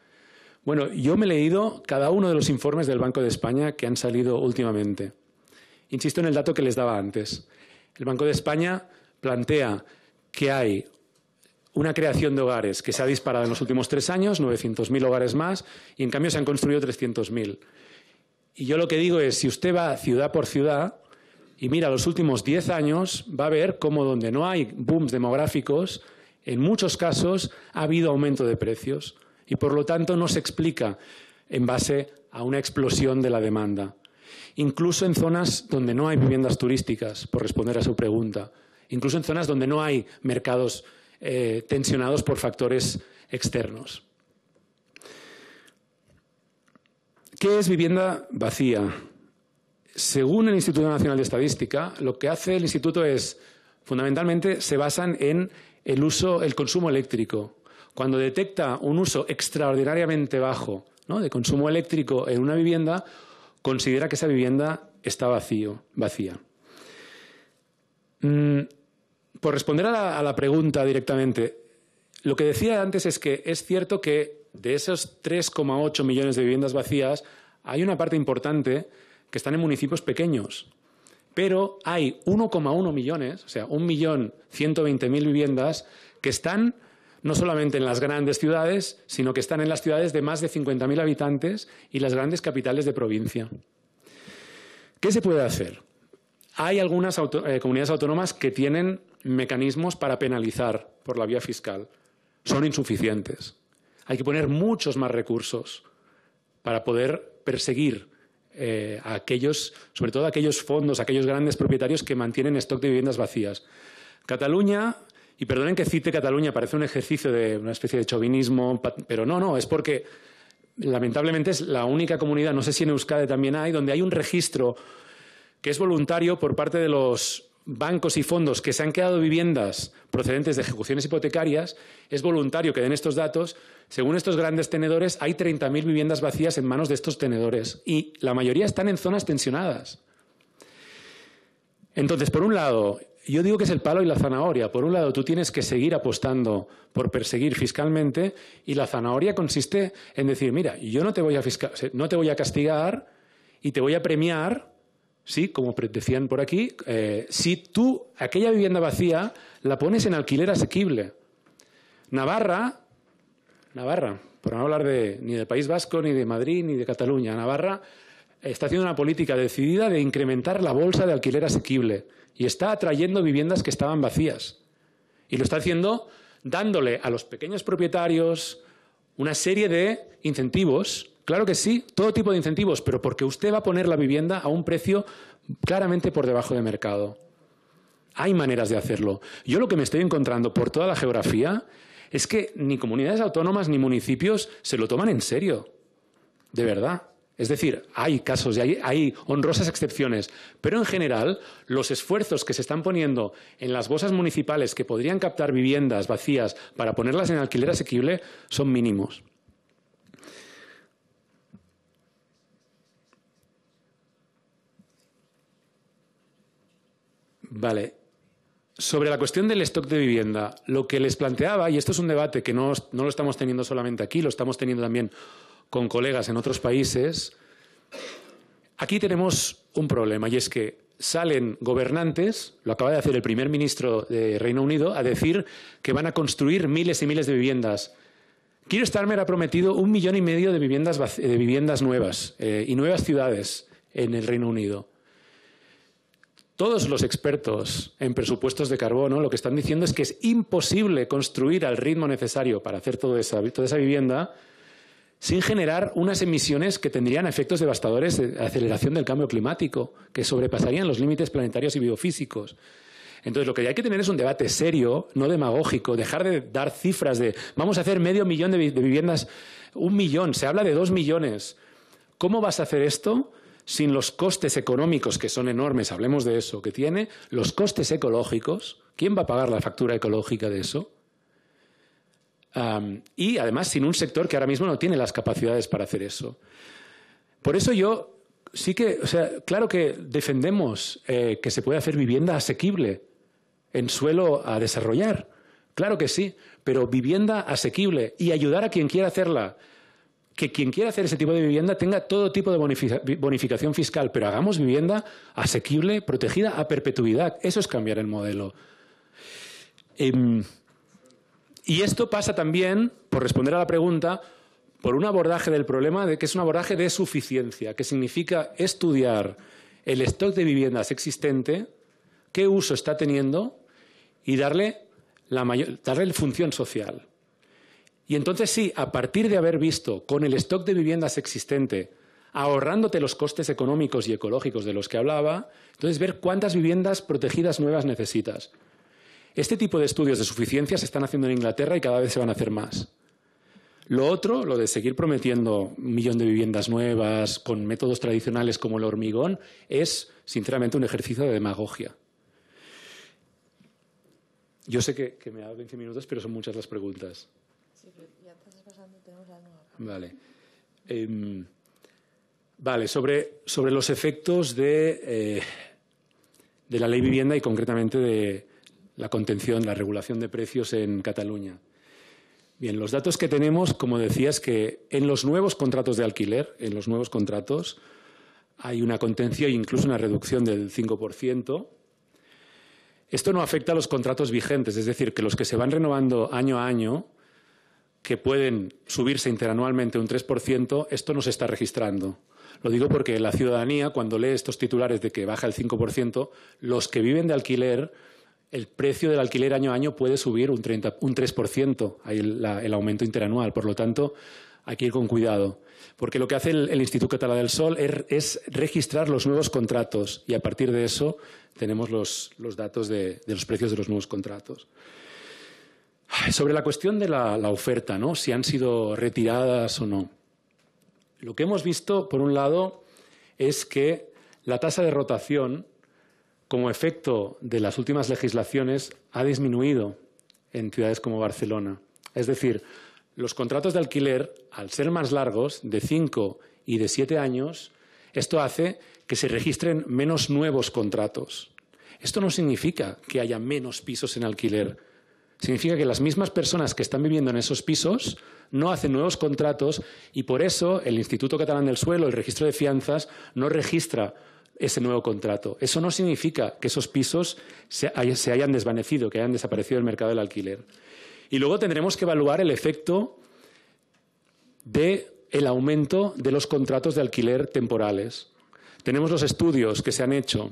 Bueno, yo me he leído cada uno de los informes del Banco de España que han salido últimamente. Insisto en el dato que les daba antes. El Banco de España plantea que hay una creación de hogares que se ha disparado en los últimos tres años, 900.000 hogares más, y en cambio se han construido 300.000. Y yo lo que digo es, si usted va ciudad por ciudad y mira los últimos diez años, va a ver cómo donde no hay booms demográficos, en muchos casos ha habido aumento de precios y por lo tanto no se explica en base a una explosión de la demanda. Incluso en zonas donde no hay viviendas turísticas, por responder a su pregunta incluso en zonas donde no hay mercados eh, tensionados por factores externos. ¿Qué es vivienda vacía? Según el Instituto Nacional de Estadística, lo que hace el instituto es, fundamentalmente, se basan en el uso, el consumo eléctrico. Cuando detecta un uso extraordinariamente bajo de consumo eléctrico en una vivienda, considera que esa vivienda está vacío, vacía. Mm, por responder a la, pregunta directamente, lo que decía antes es que es cierto que de esos 3,8 millones de viviendas vacías, hay una parte importante que están en municipios pequeños, pero hay 1,1 millones, o sea, 1.120.000 viviendas que están no solamente en las grandes ciudades, sino que están en las ciudades de más de 50.000 habitantes y las grandes capitales de provincia. ¿Qué se puede hacer? Hay algunas eh, comunidades autónomas que tienen mecanismos para penalizar por la vía fiscal son insuficientes. Hay que poner muchos más recursos para poder perseguir eh, a aquellos, sobre todo aquellos fondos, aquellos grandes propietarios que mantienen stock de viviendas vacías. Cataluña, y perdonen que cite Cataluña, parece un ejercicio de una especie de chauvinismo, pero no, no, es porque lamentablemente es la única comunidad, no sé si en Euskadi también hay, donde hay un registro que es voluntario por parte de los bancos y fondos que se han quedado viviendas procedentes de ejecuciones hipotecarias, es voluntario que den estos datos. Según estos grandes tenedores, hay 30.000 viviendas vacías en manos de estos tenedores y la mayoría están en zonas tensionadas. Entonces, por un lado, yo digo que es el palo y la zanahoria. Por un lado, tú tienes que seguir apostando por perseguir fiscalmente y la zanahoria consiste en decir, mira, yo no te voy a, no te voy a castigar y te voy a premiar ¿sí? como decían por aquí, eh, si tú aquella vivienda vacía la pones en alquiler asequible. Navarra, Navarra, por no hablar de, ni del País Vasco, ni de Madrid, ni de Cataluña, Navarra está haciendo una política decidida de incrementar la bolsa de alquiler asequible y está atrayendo viviendas que estaban vacías. Y lo está haciendo dándole a los pequeños propietarios una serie de incentivos Claro que sí, todo tipo de incentivos, pero porque usted va a poner la vivienda a un precio claramente por debajo del mercado. Hay maneras de hacerlo. Yo lo que me estoy encontrando por toda la geografía es que ni comunidades autónomas ni municipios se lo toman en serio. De verdad. Es decir, hay casos y hay, honrosas excepciones, pero en general los esfuerzos que se están poniendo en las bolsas municipales que podrían captar viviendas vacías para ponerlas en alquiler asequible son mínimos. Vale. Sobre la cuestión del stock de vivienda, lo que les planteaba, y esto es un debate que no, lo estamos teniendo solamente aquí, lo estamos teniendo también con colegas en otros países, aquí tenemos un problema, y es que salen gobernantes, lo acaba de hacer el primer ministro de Reino Unido, a decir que van a construir miles y miles de viviendas. Quiero Starmer ha prometido un millón y medio de viviendas, de viviendas nuevas eh, y nuevas ciudades en el Reino Unido. Todos los expertos en presupuestos de carbono lo que están diciendo es que es imposible construir al ritmo necesario para hacer toda esa, esa vivienda sin generar unas emisiones que tendrían efectos devastadores de aceleración del cambio climático, que sobrepasarían los límites planetarios y biofísicos. Entonces, lo que hay que tener es un debate serio, no demagógico, dejar de dar cifras de vamos a hacer medio millón de, viviendas, un millón, se habla de dos millones. ¿Cómo vas a hacer esto sin los costes económicos que son enormes, hablemos de eso, que tiene, los costes ecológicos, ¿quién va a pagar la factura ecológica de eso? y además sin un sector que ahora mismo no tiene las capacidades para hacer eso. Por eso yo sí que, o sea, claro que defendemos eh, que se puede hacer vivienda asequible en suelo a desarrollar, claro que sí, pero vivienda asequible y ayudar a quien quiera hacerla que quien quiera hacer ese tipo de vivienda tenga todo tipo de bonificación fiscal, pero hagamos vivienda asequible, protegida a perpetuidad. Eso es cambiar el modelo. Em, y esto pasa también, por responder a la pregunta, por un abordaje del problema de que es un abordaje de suficiencia, que significa estudiar el stock de viviendas existente, qué uso está teniendo y darle función social. Y entonces sí, a partir de haber visto con el stock de viviendas existente, ahorrándote los costes económicos y ecológicos de los que hablaba, entonces ver cuántas viviendas protegidas nuevas necesitas. Este tipo de estudios de suficiencia se están haciendo en Inglaterra y cada vez se van a hacer más. Lo otro, lo de seguir prometiendo un millón de viviendas nuevas con métodos tradicionales como el hormigón, es sinceramente un ejercicio de demagogia. Yo sé que, me me dado 20 minutos, pero son muchas las preguntas. Vale. Em, sobre, los efectos de, eh, de la ley vivienda y concretamente de la contención, la regulación de precios en Cataluña. Bien, los datos que tenemos, como decías, es que en los nuevos contratos de alquiler, en los nuevos contratos, hay una contención e incluso una reducción del 5%. Esto no afecta a los contratos vigentes, es decir, que los que se van renovando año a año que pueden subirse interanualmente un 3%, esto no se está registrando. Lo digo porque la ciudadanía, cuando lee estos titulares de que baja el 5%, los que viven de alquiler, el precio del alquiler año a año puede subir un, un 3%, hay el, aumento interanual. Por lo tanto, hay que ir con cuidado, porque lo que hace el, Instituto Catalán del Sol es, registrar los nuevos contratos y a partir de eso tenemos los, datos de los precios de los nuevos contratos. Sobre la cuestión de la, oferta, ¿no? si han sido retiradas o no. Lo que hemos visto, por un lado, es que la tasa de rotación, como efecto de las últimas legislaciones, ha disminuido en ciudades como Barcelona. Es decir, los contratos de alquiler, al ser más largos, de cinco y de siete años, esto hace que se registren menos nuevos contratos. Esto no significa que haya menos pisos en alquiler, Significa que las mismas personas que están viviendo en esos pisos no hacen nuevos contratos y por eso el Instituto Catalán del Suelo, el registro de fianzas, no registra ese nuevo contrato. Eso no significa que esos pisos se, hayan desvanecido, que hayan desaparecido del mercado del alquiler. Y luego tendremos que evaluar el efecto del de aumento de los contratos de alquiler temporales. Tenemos los estudios que se han hecho.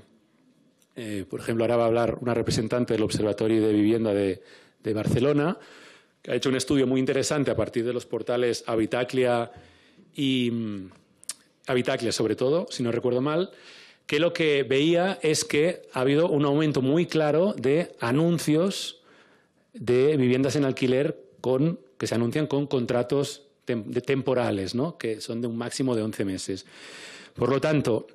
Eh, por ejemplo, ahora va a hablar una representante del Observatorio de Vivienda de, de Barcelona, que ha hecho un estudio muy interesante a partir de los portales Habitaclia y mm, Habitaclia sobre todo, si no recuerdo mal, que lo que veía es que ha habido un aumento muy claro de anuncios de viviendas en alquiler con, que se anuncian con contratos temporales, ¿no? que son de un máximo de 11 meses. Por lo tanto,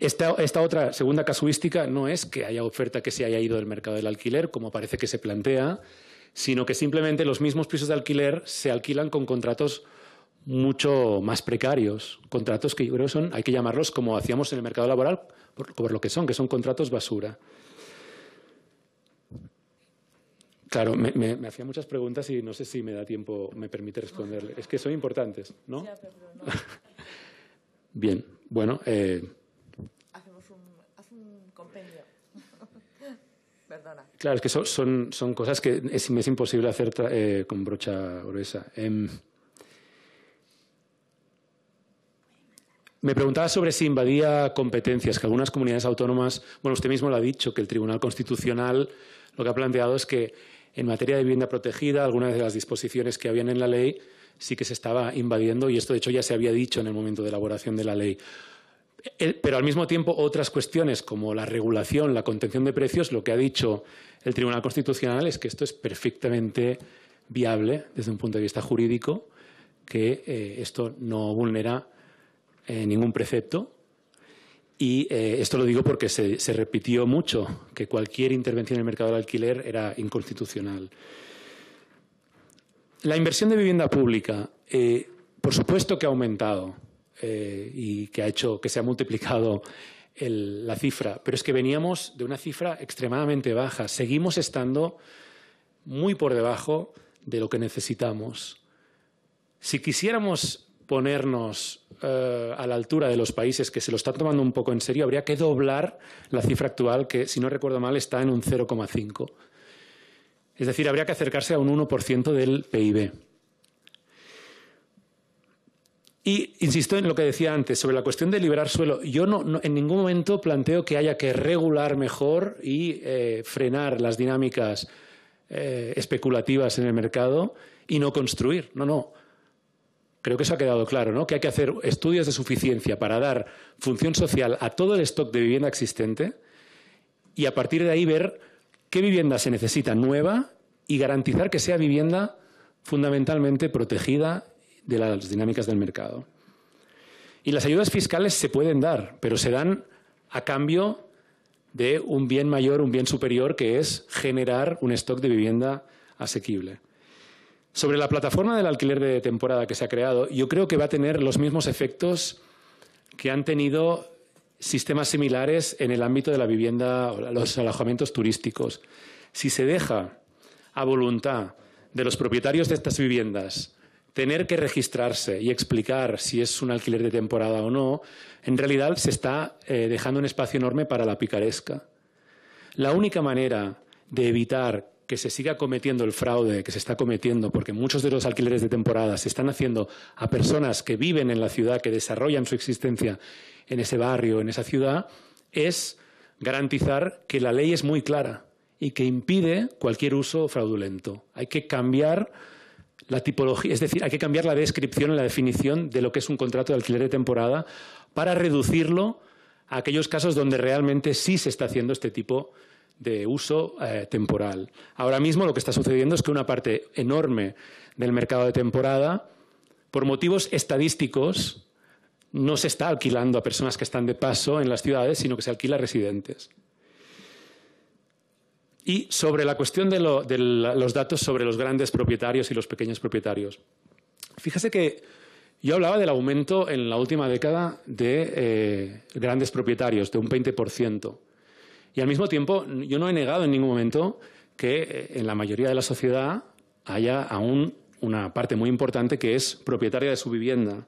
esta, esta, otra segunda casuística no es que haya oferta que se haya ido del mercado del alquiler, como parece que se plantea, sino que simplemente los mismos pisos de alquiler se alquilan con contratos mucho más precarios, contratos que yo creo son, hay que llamarlos como hacíamos en el mercado laboral, por, lo que son, que son contratos basura. Claro, me, hacía muchas preguntas y no sé si me da tiempo, me permite responderle. Es que son importantes, ¿no? Bien, bueno, eh, Claro, es que son, cosas que es, imposible hacer eh, con brocha gruesa. Em, me preguntaba sobre si invadía competencias, que algunas comunidades autónomas, bueno, usted mismo lo ha dicho, que el Tribunal Constitucional lo que ha planteado es que en materia de vivienda protegida, algunas de las disposiciones que habían en la ley sí que se estaba invadiendo y esto de hecho ya se había dicho en el momento de elaboración de la ley. Eh, pero al mismo tiempo otras cuestiones como la regulación, la contención de precios, lo que ha dicho el Tribunal Constitucional es que esto es perfectamente viable desde un punto de vista jurídico, que eh, esto no vulnera eh, ningún precepto. Y esto lo digo porque se, se, repitió mucho que cualquier intervención en el mercado del alquiler era inconstitucional. La inversión de vivienda pública, por supuesto que ha aumentado eh, y que ha hecho que se ha multiplicado la cifra. Pero es que veníamos de una cifra extremadamente baja. Seguimos estando muy por debajo de lo que necesitamos. Si quisiéramos ponernos eh, a la altura de los países que se lo están tomando un poco en serio, habría que doblar la cifra actual, que si no recuerdo mal está en un 0,5. Es decir, habría que acercarse a un 1% del PIB. Y insisto en lo que decía antes sobre la cuestión de liberar suelo. Yo no, en ningún momento planteo que haya que regular mejor y eh, frenar las dinámicas eh, especulativas en el mercado y no construir. No, no. Creo que eso ha quedado claro, ¿no? Que hay que hacer estudios de suficiencia para dar función social a todo el stock de vivienda existente y a partir de ahí ver qué vivienda se necesita nueva y garantizar que sea vivienda fundamentalmente protegida de las dinámicas del mercado. Y las ayudas fiscales se pueden dar, pero se dan a cambio de un bien mayor, un bien superior, que es generar un stock de vivienda asequible. Sobre la plataforma del alquiler de temporada que se ha creado, yo creo que va a tener los mismos efectos que han tenido sistemas similares en el ámbito de la vivienda o los alojamientos turísticos. Si se deja a voluntad de los propietarios de estas viviendas tener que registrarse y explicar si es un alquiler de temporada o no, en realidad se está eh, dejando un espacio enorme para la picaresca. La única manera de evitar que se siga cometiendo el fraude que se está cometiendo, porque muchos de los alquileres de temporada se están haciendo a personas que viven en la ciudad, que desarrollan su existencia en ese barrio, en esa ciudad, es garantizar que la ley es muy clara y que impide cualquier uso fraudulento. Hay que cambiar la tipología, es decir, hay que cambiar la descripción y la definición de lo que es un contrato de alquiler de temporada para reducirlo a aquellos casos donde realmente sí se está haciendo este tipo de uso eh, temporal. Ahora mismo lo que está sucediendo es que una parte enorme del mercado de temporada, por motivos estadísticos, no se está alquilando a personas que están de paso en las ciudades, sino que se alquila a residentes. Y sobre la cuestión de, los datos sobre los grandes propietarios y los pequeños propietarios. Fíjese que yo hablaba del aumento en la última década de eh, grandes propietarios, de un 20%. Y al mismo tiempo, yo no he negado en ningún momento que eh, en la mayoría de la sociedad haya aún una parte muy importante que es propietaria de su vivienda.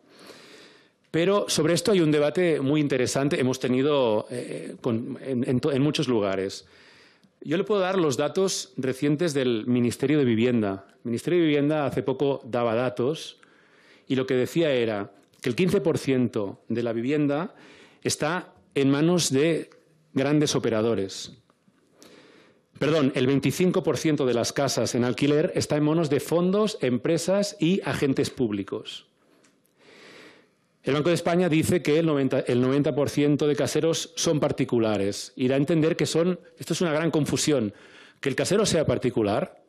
Pero sobre esto hay un debate muy interesante, hemos tenido eh, en muchos lugares. Yo le puedo dar los datos recientes del Ministerio de Vivienda. El Ministerio de Vivienda hace poco daba datos y lo que decía era que el 15% de la vivienda está en manos de grandes operadores. Perdón, el 25% de las casas en alquiler está en manos de fondos, empresas y agentes públicos. El Banco de España dice que el 90%, de caseros son particulares y da a entender que son, esto es una gran confusión, que el casero sea particular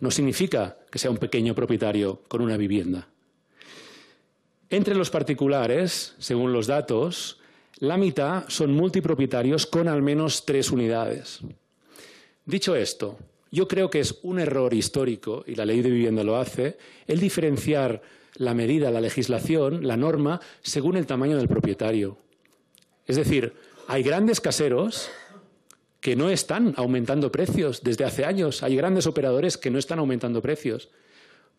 no significa que sea un pequeño propietario con una vivienda. Entre los particulares, según los datos, la mitad son multipropietarios con al menos tres unidades. Dicho esto, yo creo que es un error histórico, y la ley de vivienda lo hace, el diferenciar la medida, la legislación, la norma, según el tamaño del propietario. Es decir, hay grandes caseros que no están aumentando precios desde hace años, hay grandes operadores que no están aumentando precios.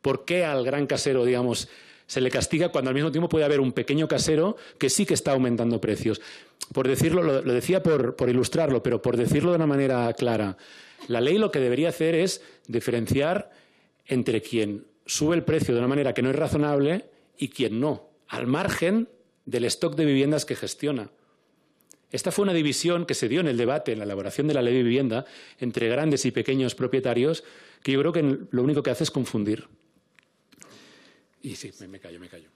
¿Por qué al gran casero, digamos, se le castiga cuando al mismo tiempo puede haber un pequeño casero que sí que está aumentando precios. Por decirlo, lo, decía por, ilustrarlo, pero por decirlo de una manera clara, la ley lo que debería hacer es diferenciar entre quién sube el precio de una manera que no es razonable y quien no, al margen del stock de viviendas que gestiona. Esta fue una división que se dio en el debate, en la elaboración de la ley de vivienda, entre grandes y pequeños propietarios, que yo creo que lo único que hace es confundir. Y sí, me, callo, me callo.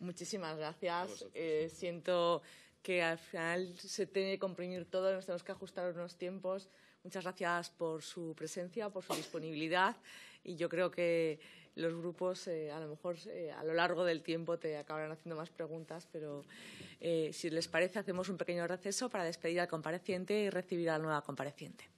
Muchísimas gracias. Eh, siento que al final se tiene que comprimir todo, nos tenemos que ajustar unos tiempos. Muchas gracias por su presencia, por su disponibilidad y yo creo que los grupos eh, a lo mejor eh, a lo largo del tiempo te acabarán haciendo más preguntas, pero eh, si les parece hacemos un pequeño receso para despedir al compareciente y recibir a la nueva compareciente.